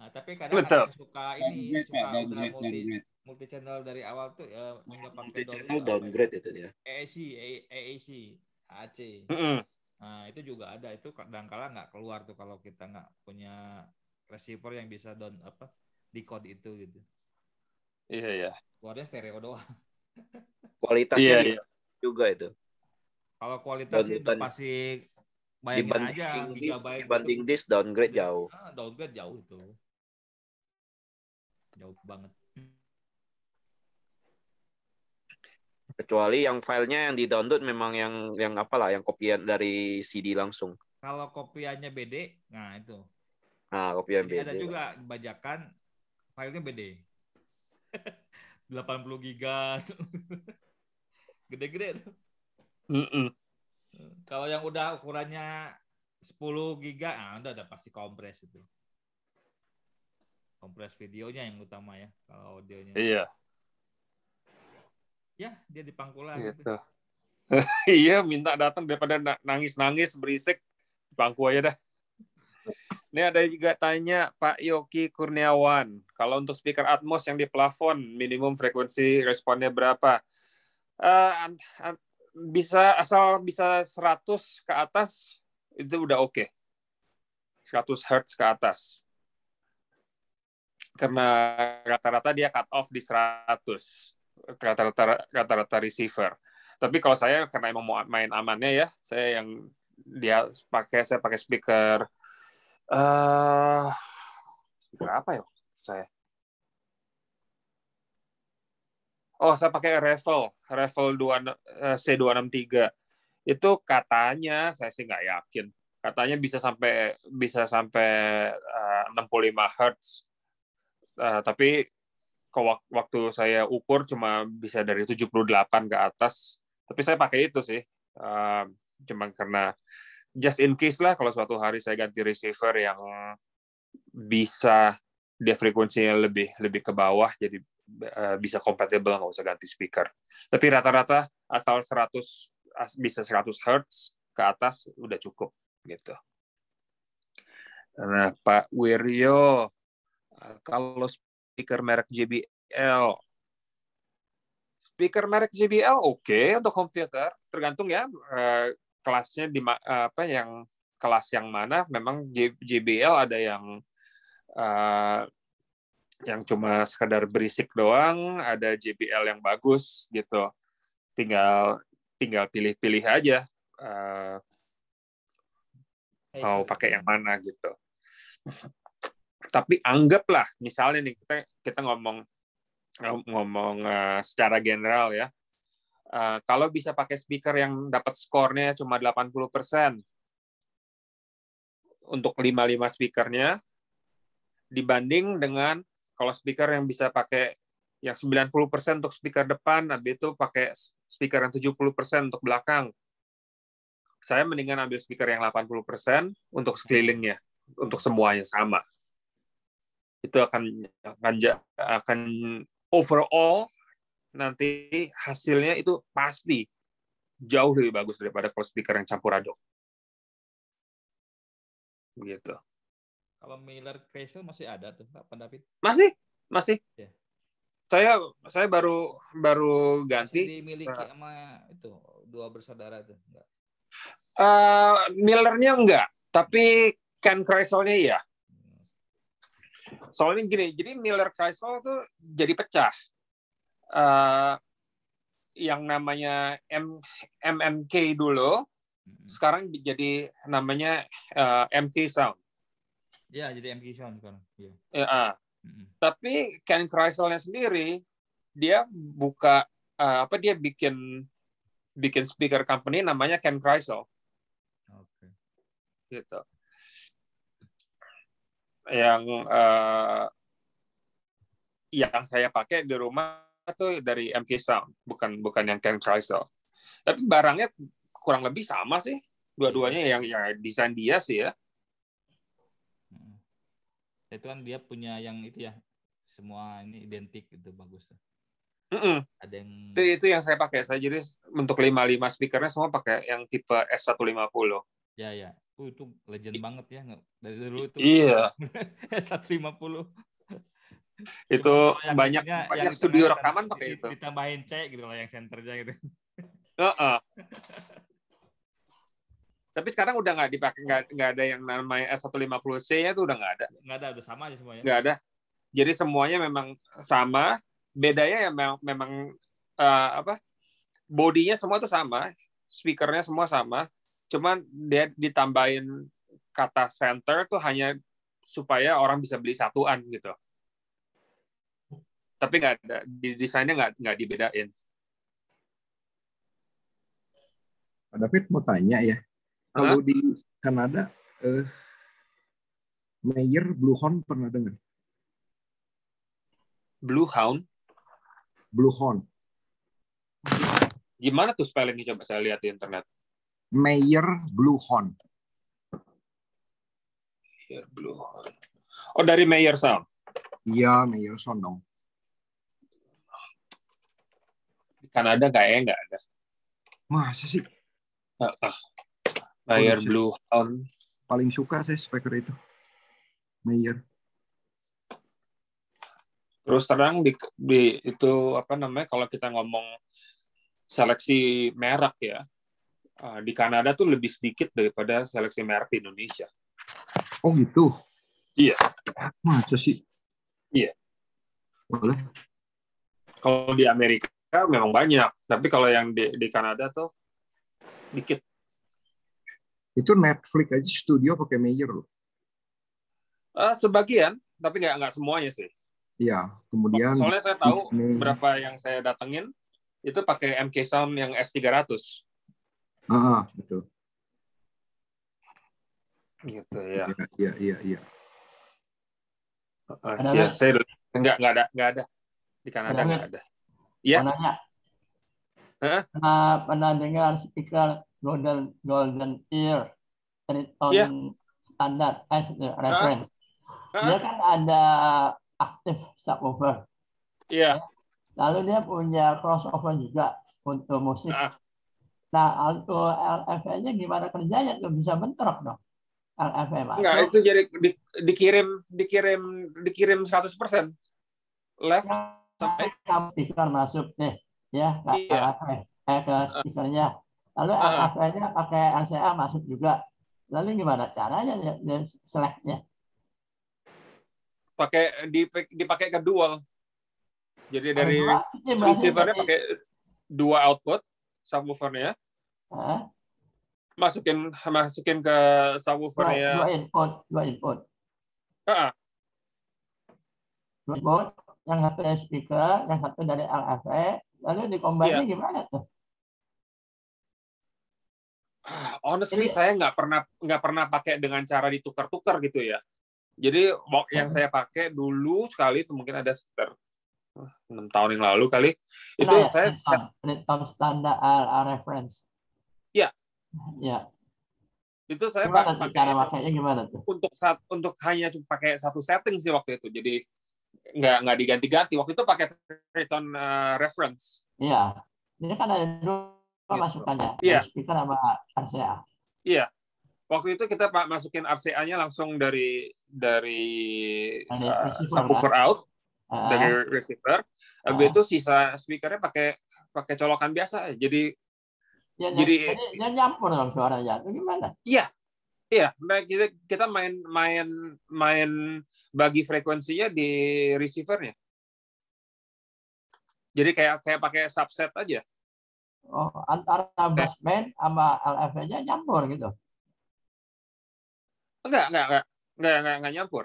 G: Ah, tapi kadang Betul. Ada suka ini downgrade, suka downgrade, multi, multi channel dari awal tuh uh, pakai multi channel downgrade, downgrade itu dia. EAC, EAC, AC. Mm Nah, itu juga ada. Itu kadang kala nggak keluar tuh kalau kita nggak punya receiver yang bisa down apa decode itu gitu. Iya, yeah, iya. Yeah. Keluarnya stereo doang.
C: Kualitasnya yeah, yeah.
G: juga itu. Kalau kualitas sih udah pasti
E: bayangin dibanding aja dibanding, dibanding gitu. disk downgrade iya. jauh.
G: Ah, downgrade jauh itu jauh banget
E: kecuali yang filenya yang di download memang yang yang apalah yang kopian dari CD langsung
G: kalau kopiannya BD nah itu
E: nah kopian BD ada
G: juga bajakan filenya BD 80 giga gede-gede kalau yang udah ukurannya 10 giga ah udah udah pasti kompres itu kompres videonya yang utama ya kalau audionya iya ya dia di pangkulan iya, gitu.
C: gitu. iya minta datang daripada nangis-nangis berisik di pangku aja dah ini ada juga tanya Pak Yoki Kurniawan, kalau untuk speaker Atmos yang di plafon, minimum frekuensi responnya berapa? Uh, bisa asal bisa 100 ke atas itu udah oke. Okay. 100 Hz ke atas karena rata-rata dia cut off di 100 rata-rata rata-rata receiver. Tapi kalau saya karena emang mau main amannya ya, saya yang dia pakai saya pakai speaker eh uh, speaker apa ya saya? Oh, saya pakai Revel, Revel 2 eh, C263. Itu katanya, saya sih nggak yakin. Katanya bisa sampai bisa sampai uh, 65 Hz uh, tapi ke waktu saya ukur cuma bisa dari 78 ke atas. Tapi saya pakai itu sih. Uh, cuma karena just in case lah kalau suatu hari saya ganti receiver yang bisa dia frekuensinya lebih lebih ke bawah jadi uh, bisa compatible nggak usah ganti speaker. Tapi rata-rata asal 100 as, bisa 100 hertz ke atas udah cukup gitu. Nah, Pak Wiryo, Eh, kalau speaker merek JBL speaker merek JBL oke okay untuk home theater tergantung ya eh, kelasnya di eh, apa yang kelas yang mana memang JBL ada yang yang cuma sekadar berisik doang ada JBL yang bagus gitu tinggal tinggal pilih-pilih aja uh, mau pakai yang mana gitu tapi anggaplah misalnya nih kita kita ngomong ngomong uh, secara general ya. Uh, kalau bisa pakai speaker yang dapat skornya cuma 80% untuk 55 speakernya dibanding dengan kalau speaker yang bisa pakai yang 90% untuk speaker depan, habis itu pakai speaker yang 70% untuk belakang. Saya mendingan ambil speaker yang 80% untuk sekelilingnya, untuk semuanya sama itu akan akan akan overall nanti hasilnya itu pasti jauh lebih bagus daripada kalau speaker yang campur aduk. Gitu.
G: Kalau Miller Cresel masih ada tuh Pak David?
C: Masih, masih. Ya.
G: Saya saya baru baru ganti. Masih dimiliki uh, sama itu dua bersaudara tuh. enggak?
C: Uh, Millernya enggak, tapi Ken Kreselnya iya. Soalnya
G: gini, jadi Miller Chrysler tuh
C: jadi pecah. Uh, yang namanya M MMK dulu, hmm. sekarang jadi namanya uh, eh, MK Sound.
G: Ya, jadi MK Sound sekarang. Iya.
C: Yeah. Ya, uh, hmm. Tapi Ken Chryslernya sendiri dia buka uh, apa dia bikin bikin speaker company namanya Ken Chrysler. Oke. Okay. Gitu yang uh, yang saya pakai di rumah tuh dari MK Sound, bukan bukan yang Ken Chrysler Tapi barangnya kurang lebih sama sih, dua-duanya hmm. yang ya desain dia sih ya.
G: Hmm. Itu kan dia punya yang itu ya, semua ini identik itu bagus. Mm -mm. Ada yang itu, itu yang saya pakai. Saya jadi
C: untuk 55 speakernya semua pakai yang tipe S150. Ya ya.
G: Oh, itu legend I banget ya dari dulu itu. Iya. 150.
C: itu yang banyak yang studio studio
G: rekaman pakai itu. Ditambahin C gitu loh yang senternya gitu. Uh
C: -uh. Tapi sekarang udah nggak dipakai nggak ada yang namanya S150C ya itu udah nggak ada.
G: Nggak ada, udah sama aja semuanya. Nggak
C: ada. Jadi semuanya memang sama. Bedanya ya memang, memang uh, apa? Bodinya semua tuh sama, speakernya semua sama, Cuman dia ditambahin kata center tuh hanya supaya orang bisa beli satuan gitu. Tapi nggak ada di desainnya nggak nggak dibedain.
D: Pak David mau tanya ya, kalau di Kanada eh, bluehound Bluehorn pernah dengar? Bluehound? Bluehorn.
C: Gimana tuh spellingnya coba saya lihat di internet.
D: Meyer Bluehorn.
C: Meyer Bluehorn. Oh dari Meyer Sound.
D: Iya Meyer Sound dong.
C: Di Kanada kayaknya nggak ada.
D: Masa sih? Uh, uh. Oh, Bluehorn. Paling suka saya speaker itu. Meyer.
C: Terus terang di, di itu apa namanya kalau kita ngomong seleksi merek ya, Ah, di Kanada tuh lebih sedikit daripada seleksi merek di Indonesia.
D: Oh gitu. Iya. Masa sih? Iya. Boleh.
C: Kalau di Amerika memang banyak, tapi kalau yang di, di Kanada tuh
D: dikit. Itu Netflix aja studio pakai major loh.
C: Uh, sebagian, tapi nggak nggak semuanya sih.
D: Iya, kemudian soalnya saya tahu ini...
C: berapa yang saya datengin itu pakai MK Sound yang S300.
D: Ah, betul. Gitu ya. Iya,
C: iya, iya. Uh, saya enggak enggak ada enggak ada di Kanada enggak ada.
A: Iya. Nanya. Heeh. Pernah, pernah dengar speaker Golden Golden Ear Triton yeah. standar as eh, the reference. Uh, uh. Dia kan ada aktif subwoofer. Iya. Yeah. Lalu dia punya crossover juga untuk musik. Uh. Nah, LFM-nya gimana kerjanya nggak bisa bentrok dong? LFM. Enggak,
C: itu jadi di, dikirim dikirim dikirim 100% left
A: nah, sampai stiker masuk deh ya ke iya. LFM, e. eh, ke ah. speakernya Lalu uh, ah. nya pakai LCA masuk juga. Lalu gimana caranya ya, seleknya?
C: Pakai dipakai ke dual. Jadi dari nah, receivernya pakai dua output, subwoofernya. Huh? Ya. Oh. Masukin masukin ke subwoofernya. Dua, dua
A: input, dua input. uh input, yang satu dari speaker, yang satu dari LFP, lalu dikombinasi iya. yeah. gimana tuh?
C: Honestly, Jadi, saya nggak pernah nggak pernah pakai dengan cara ditukar-tukar gitu ya. Jadi yang hmm. saya pakai dulu sekali itu mungkin ada sekitar enam tahun yang lalu kali itu nah, saya
A: tahun standar uh, uh reference ya ya itu saya gimana pakai, cara makanya gimana tuh
C: untuk saat untuk hanya cuma pakai satu setting sih waktu itu jadi nggak nggak diganti-ganti waktu itu pakai Triton uh, reference
A: iya ini kan ada dua iya. masukannya iya. speaker sama RCA
C: iya waktu itu kita pak masukin RCA-nya langsung dari dari uh, subwoofer kan? out dari receiver. Abis uh. itu sisa speakernya pakai pakai colokan biasa. Jadi ya, ya. jadi
A: ya, nyampur suara suaranya. Itu gimana?
C: Iya. Iya, nah, kita kita main main main bagi frekuensinya di receivernya. Jadi kayak kayak pakai subset aja.
A: Oh, antara eh. basement sama LFV-nya nyampur gitu.
G: Enggak, enggak, enggak. Enggak, enggak, enggak nyampur.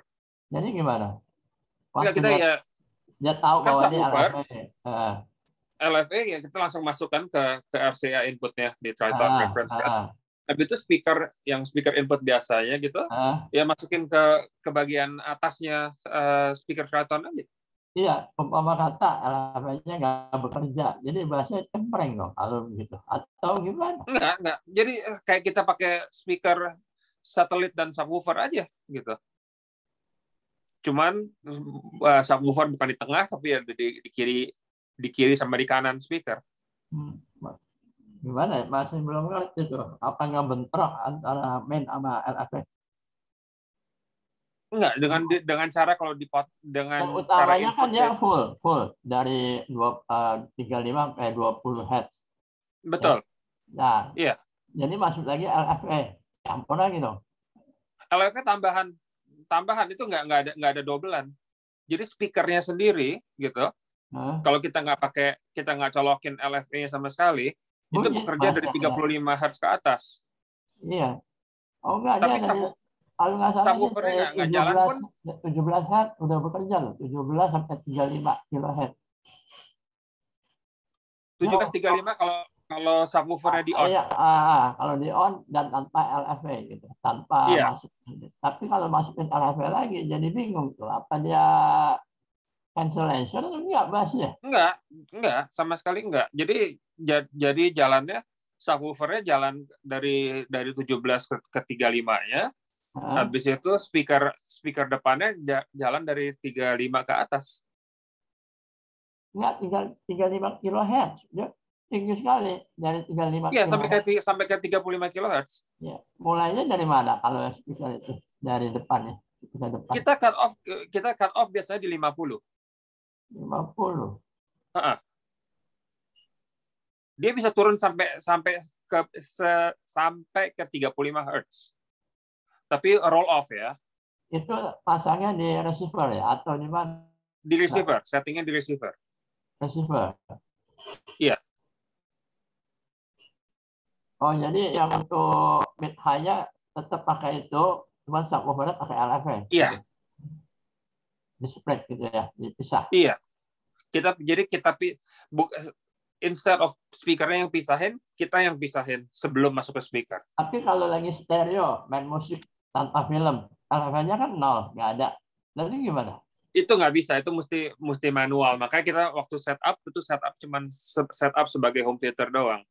A: Jadi gimana? enggak, kita ya dia tahu kan bahwa ini LFA. Uh.
C: LFA ya kita langsung masukkan ke ke RCA inputnya di tripod uh, reference kan. tapi itu speaker yang speaker input biasanya gitu, uh. ya masukin ke ke bagian atasnya uh, speaker Triton aja.
A: Iya, umpama kata elemennya nggak bekerja, jadi bahasa cempreng dong kalau begitu. Atau gimana?
C: Nggak, nggak. Jadi eh, kayak kita pakai speaker satelit dan subwoofer aja gitu cuman uh, eh, subwoofer bukan di tengah tapi ya di, di kiri di kiri sama di kanan speaker
A: hmm. gimana ya? masih belum ngerti tuh apa nggak bentrok antara main sama LFP?
C: Enggak, dengan dengan cara kalau di pot dengan Dan utamanya cara kan dia
A: full full dari dua eh, tiga lima eh dua puluh hertz. Betul. Ya. Nah, iya. Jadi masuk lagi LFE, campur ya lagi dong. LFE tambahan
C: tambahan itu nggak nggak ada nggak ada dobelan. Jadi speakernya sendiri gitu. Oh. Kalau kita nggak pakai kita nggak colokin LFE-nya sama sekali, oh, itu iya, bekerja dari 35 Hz ke atas.
A: Iya. Oh enggak Tapi ada. Iya, iya. kalau nggak salah subwoofernya nggak jalan pun 17 Hz udah bekerja loh. 17 sampai 35 kHz.
C: 1735 lima kalau kalau subwoofernya di ah, iya, on. Iya,
A: uh, kalau di on dan tanpa LFA gitu, tanpa iya. masuk. Tapi kalau masukin LFA lagi jadi bingung tuh apa dia cancellation enggak Bas ya? Enggak,
C: enggak, sama sekali enggak. Jadi jadi jalannya subwoofernya jalan dari dari belas ke tiga lima ya. Hmm. Habis itu speaker speaker depannya jalan dari tiga lima ke atas.
A: Enggak, tiga tiga lima kilohertz. Ya tinggi sekali dari 35 Iya, sampai ke
C: sampai ke 35 kHz.
A: Ya, mulainya dari mana kalau speaker itu? Dari depan ya, Kita depan.
C: Kita cut off kita cut off biasanya di 50.
A: 50. puluh.
C: -uh. Dia bisa turun sampai sampai ke se, sampai ke 35 Hz. Tapi roll off ya.
A: Itu pasangnya di receiver ya atau di mana?
C: Di receiver, settingnya di receiver.
A: Receiver. Iya. Oh jadi yang untuk high mithanya tetap pakai itu, cuma subwoofernya pakai LFE ya? Iya. Di gitu ya, dipisah. Iya.
C: Kita jadi kita bu, instead of speakernya yang pisahin, kita yang pisahin sebelum masuk ke speaker.
A: Tapi kalau lagi stereo, main musik tanpa film, lfe nya kan nol, nggak ada. Lalu gimana?
C: itu nggak bisa itu mesti mesti manual makanya kita waktu setup itu setup cuman setup sebagai home theater doang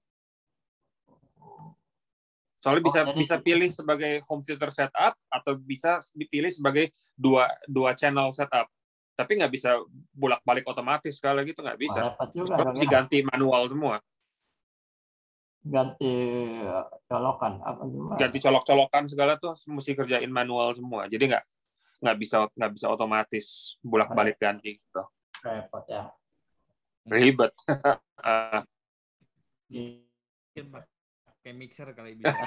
C: Soalnya oh, bisa oh, bisa gitu. pilih sebagai home theater setup atau bisa dipilih sebagai dua dua channel setup. Tapi nggak bisa bolak balik otomatis sekali lagi gitu nggak bisa. Juga, ya. ganti manual semua.
A: Ganti eh, colokan apa gimana? Ganti colok colokan
C: segala tuh mesti kerjain manual semua. Jadi nggak nggak bisa nggak bisa otomatis bolak balik ganti gitu.
A: Repot ya.
C: Ribet. Ah
G: kayak mixer kali bisa.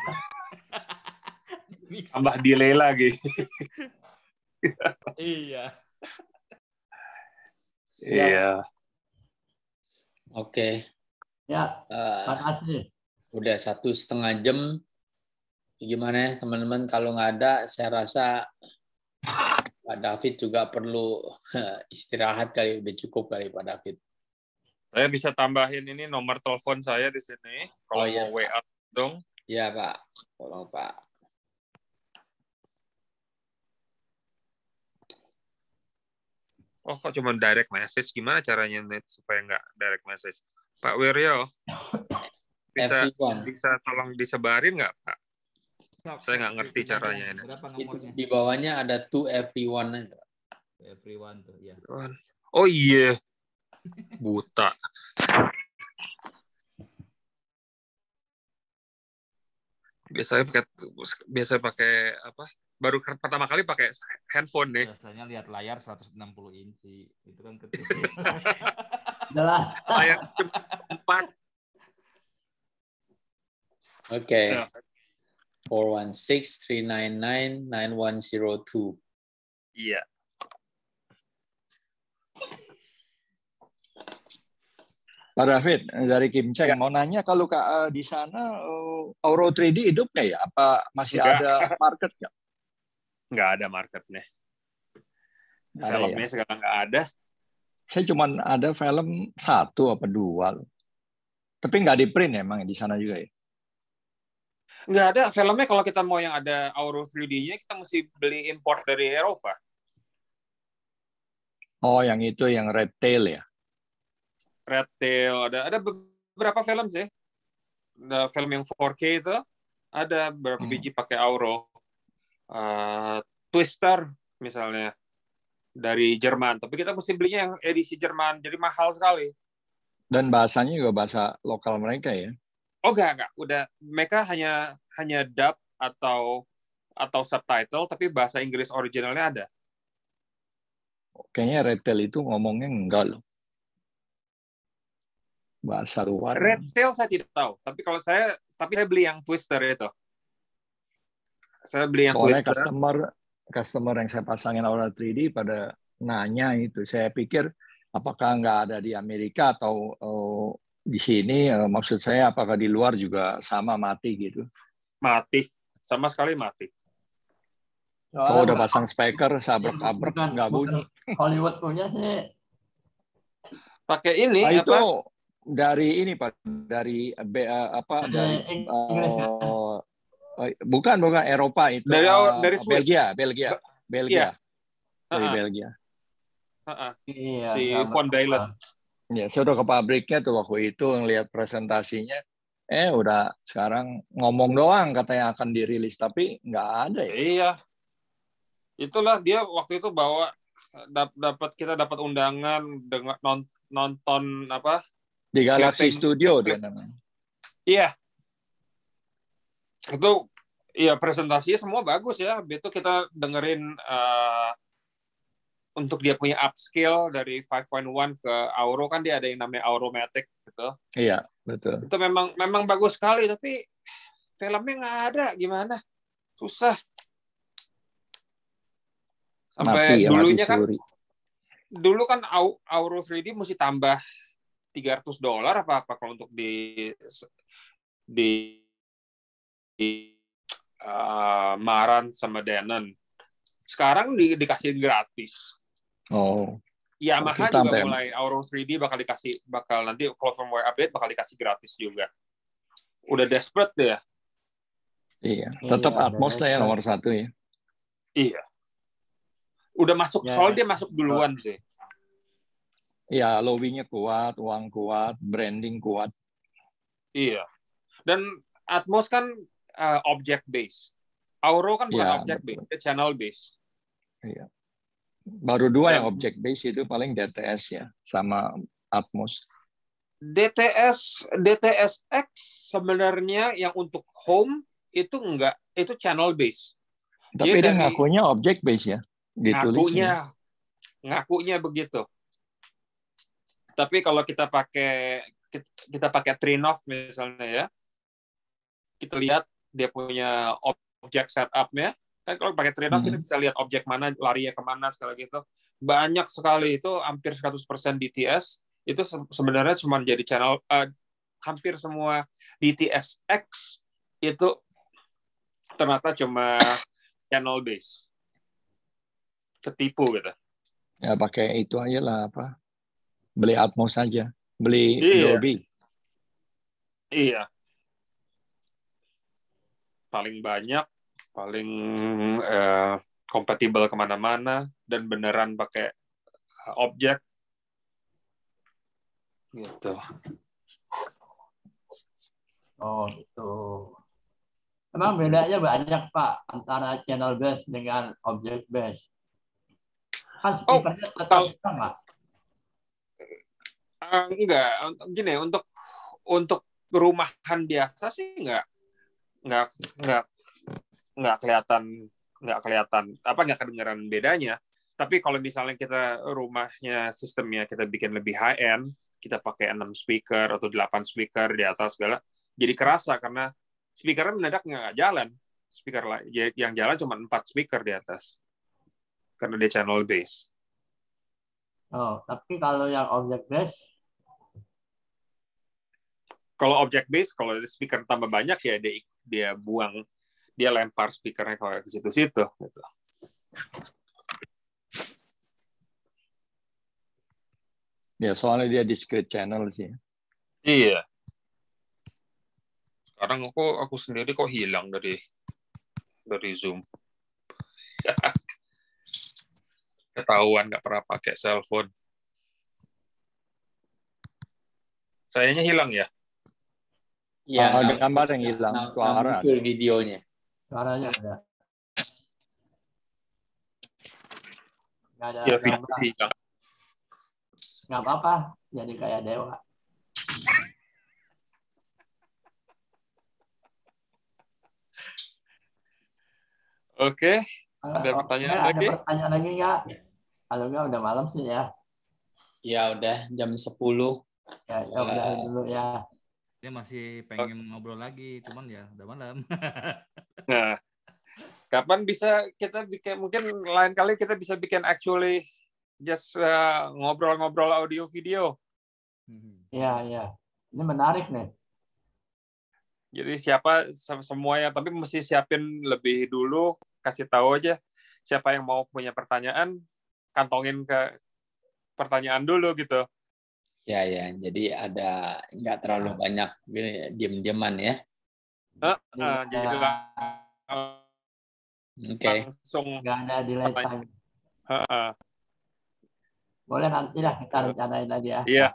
G: mixer. Tambah delay lagi.
A: iya.
C: Iya. Ya.
B: Oke. Ya, eh, makasih. Uh, udah satu setengah jam. Gimana ya teman-teman kalau nggak ada, saya rasa Pak David juga perlu istirahat kali, udah cukup kali Pak David.
C: Saya bisa tambahin ini nomor telepon saya di sini. Kalau oh, iya. mau WA dong? Iya Pak, tolong Pak. Oh kok cuma direct message? Gimana caranya net supaya nggak direct message? Pak Wiryo, bisa bisa tolong disebarin nggak Pak? Saya nggak ngerti caranya ini.
B: di bawahnya ada to everyone. Everyone
G: tuh ya. Oh
B: iya, buta.
C: biasanya pakai biasa pakai apa baru pertama kali pakai
G: handphone deh biasanya lihat layar 160 inci itu kan kecil
D: jelas layar ya. three
B: oke nine nine one zero
I: two iya Pak David dari Kim Cheng ya. mau nanya kalau kak, eh, di sana eh, Euro 3D hidup nggak ya? Apa masih Enggak. ada market nggak? Nggak ada marketnya. Ada Filmnya ya? sekarang nggak ada. Saya cuma ada film satu apa dua. Tapi nggak di print ya, emang di sana juga ya?
C: Nggak ada. Filmnya kalau kita mau yang ada Euro 3D-nya, kita mesti beli import dari Eropa.
I: Oh, yang itu yang Red ya?
C: Red Tail, ada ada beberapa film sih. Ada film yang 4K itu ada beberapa hmm. biji pakai Auro. Uh, Twister misalnya dari Jerman, tapi kita mesti belinya yang edisi Jerman, jadi mahal sekali.
I: Dan bahasanya juga bahasa lokal mereka ya?
C: Oh enggak, enggak. Udah mereka hanya hanya dub atau atau subtitle, tapi bahasa Inggris originalnya ada.
I: Kayaknya Retail itu ngomongnya enggak loh bahasa luar. Red
C: Tail saya tidak tahu, tapi kalau saya tapi saya beli yang Twister itu.
I: Saya beli yang Soalnya Twister. customer customer yang saya pasangin Aura 3D pada nanya itu, saya pikir apakah nggak ada di Amerika atau uh, di sini uh, maksud saya apakah di luar juga sama mati gitu? Mati, sama sekali mati. Kalau oh, udah pasang speaker, sabar-sabar, nggak bunyi. Hollywood punya sih pakai ini nah, itu dari ini Pak, dari eh, apa eh, dari uh, bukan bukan Eropa itu. Dari uh, dari Swiss. Belgia, Belgia, Belgia. Yeah. Dari uh -huh. Belgia.
C: Uh -huh. Iya, si Von
I: Dylan. Ya, saya udah ke pabriknya tuh waktu itu ngelihat presentasinya. Eh, udah sekarang ngomong doang katanya akan dirilis, tapi nggak ada ya. Iya.
C: Itulah dia waktu itu bawa dapat kita dapat undangan dengan nonton apa
D: di Galaxy Studio dia namanya.
C: Iya. Itu ya presentasinya semua bagus ya. Itu kita dengerin uh, untuk dia punya upscale dari 5.1 ke Auro kan dia ada yang namanya Auromatic gitu.
I: Iya betul.
C: Itu memang memang bagus sekali tapi filmnya nggak ada gimana susah.
D: Sampai Mati ya, dulunya kan
C: dulu kan Auro 3D mesti tambah 300 dolar apa apa kalau untuk di di, di uh, Maran sama Denon. Sekarang di, dikasih gratis. Oh. Yamaha maka juga tampen. mulai Auron 3D bakal dikasih bakal nanti kalau firmware update bakal dikasih gratis juga. Udah desperate deh. Ya?
I: Iya, tetap iya, Atmos lah ya nomor satu ya. Iya. Udah masuk ya, soal ya. dia masuk duluan sih. Iya, lobbynya kuat, uang kuat, branding kuat. Iya. Dan
C: Atmos kan uh, eh, object base. Auro kan bukan ya, object base, channel base.
I: Iya. Baru dua Dan, yang object base itu paling DTS ya, sama Atmos. DTS DTSX sebenarnya
C: yang untuk home itu enggak, itu channel base.
I: Tapi dia, dia ngakunya object base ya, ditulisnya.
C: Ngakunya, ngakunya begitu tapi kalau kita pakai kita pakai Trinov misalnya ya, kita lihat dia punya objek setupnya. Kan kalau pakai Trinov hmm. kita bisa lihat objek mana ya kemana segala gitu. Banyak sekali itu hampir 100% DTS itu sebenarnya cuma jadi channel uh, hampir semua DTSX itu ternyata cuma channel base
I: ketipu gitu ya pakai itu aja lah apa beli Atmos saja, beli iya. Dolby. Iya.
C: Paling banyak, paling uh, eh, kompatibel kemana-mana, dan beneran pakai eh, objek.
A: Gitu.
D: Oh, gitu.
A: Emang bedanya banyak, Pak, antara channel base dengan objek base. Kan oh, speakernya oh, tetap sama.
C: Uh, enggak, gini untuk untuk rumahan biasa sih enggak enggak enggak enggak kelihatan enggak kelihatan apa enggak kedengaran bedanya. Tapi kalau misalnya kita rumahnya sistemnya kita bikin lebih high end, kita pakai enam speaker atau 8 speaker di atas segala, jadi kerasa karena speakernya mendadak nggak jalan. Speaker ya, yang jalan cuma empat speaker di atas karena dia channel base.
A: Oh, tapi kalau yang object base,
C: kalau object base kalau ada speaker tambah banyak ya dia dia buang dia lempar speakernya ke
I: situ-situ gitu. Ya, soalnya dia discrete channel sih.
C: Iya. Sekarang aku aku sendiri kok hilang dari dari Zoom. ketahuan nggak pernah pakai cellphone. Sayangnya hilang ya? Iya. Oh, ada gambar yang hilang, nah, suara. Muncul videonya.
A: Suaranya ada.
D: Nggak ada ya, video hilang. Nggak apa-apa, jadi kayak dewa.
A: Oke, ada pertanyaan ada lagi? Ada pertanyaan lagi nggak? Alhamdulillah udah malam sih ya ya udah jam sepuluh. ya ya udah
G: uh, dulu ya dia masih pengen ngobrol lagi cuman ya udah malam nah kapan bisa kita bikin mungkin
C: lain kali kita bisa bikin actually just uh, ngobrol-ngobrol uh, audio video
A: ya ya ini menarik nih jadi
C: siapa semua ya tapi mesti siapin lebih dulu kasih tahu aja siapa yang mau punya pertanyaan kantongin ke pertanyaan dulu gitu.
B: Ya ya, jadi ada nggak terlalu banyak diem-dieman ya.
A: Uh,
C: uh, jadi uh,
B: Oke. Okay. Langsung nggak ada delay ya? time. Uh, uh.
A: Boleh nanti lah kita rencanain lagi ya.
B: Iya.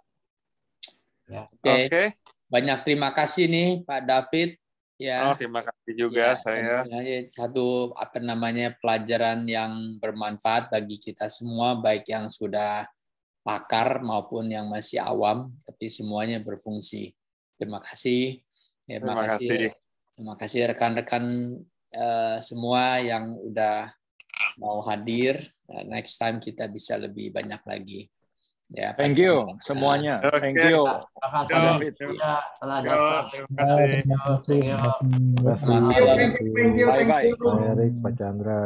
B: Yeah. Ya. Oke. Okay. Okay. Banyak terima kasih nih Pak David Ya. Oh, terima kasih juga ya, saya. Ya, ya, ya. Satu apa namanya pelajaran yang bermanfaat bagi kita semua, baik yang sudah pakar maupun yang masih awam, tapi semuanya berfungsi. Terima kasih. Ya, terima, terima kasih. Terima kasih rekan-rekan uh, semua yang udah mau hadir. Uh, next time kita bisa lebih banyak lagi. Ya, thank you semuanya.
A: Thank you. Terima kasih Terima
I: kasih. Terima
D: kasih. Thank you. Thank you. Bye bye. Pak Chandra.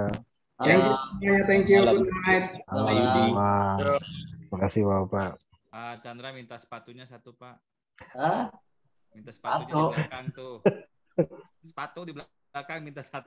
D: Thank you. Thank you. Good night. Terima kasih Bapak.
G: Pak Chandra minta sepatunya satu Pak. Hah? Minta sepatunya di belakang tuh. Sepatu di belakang minta satu.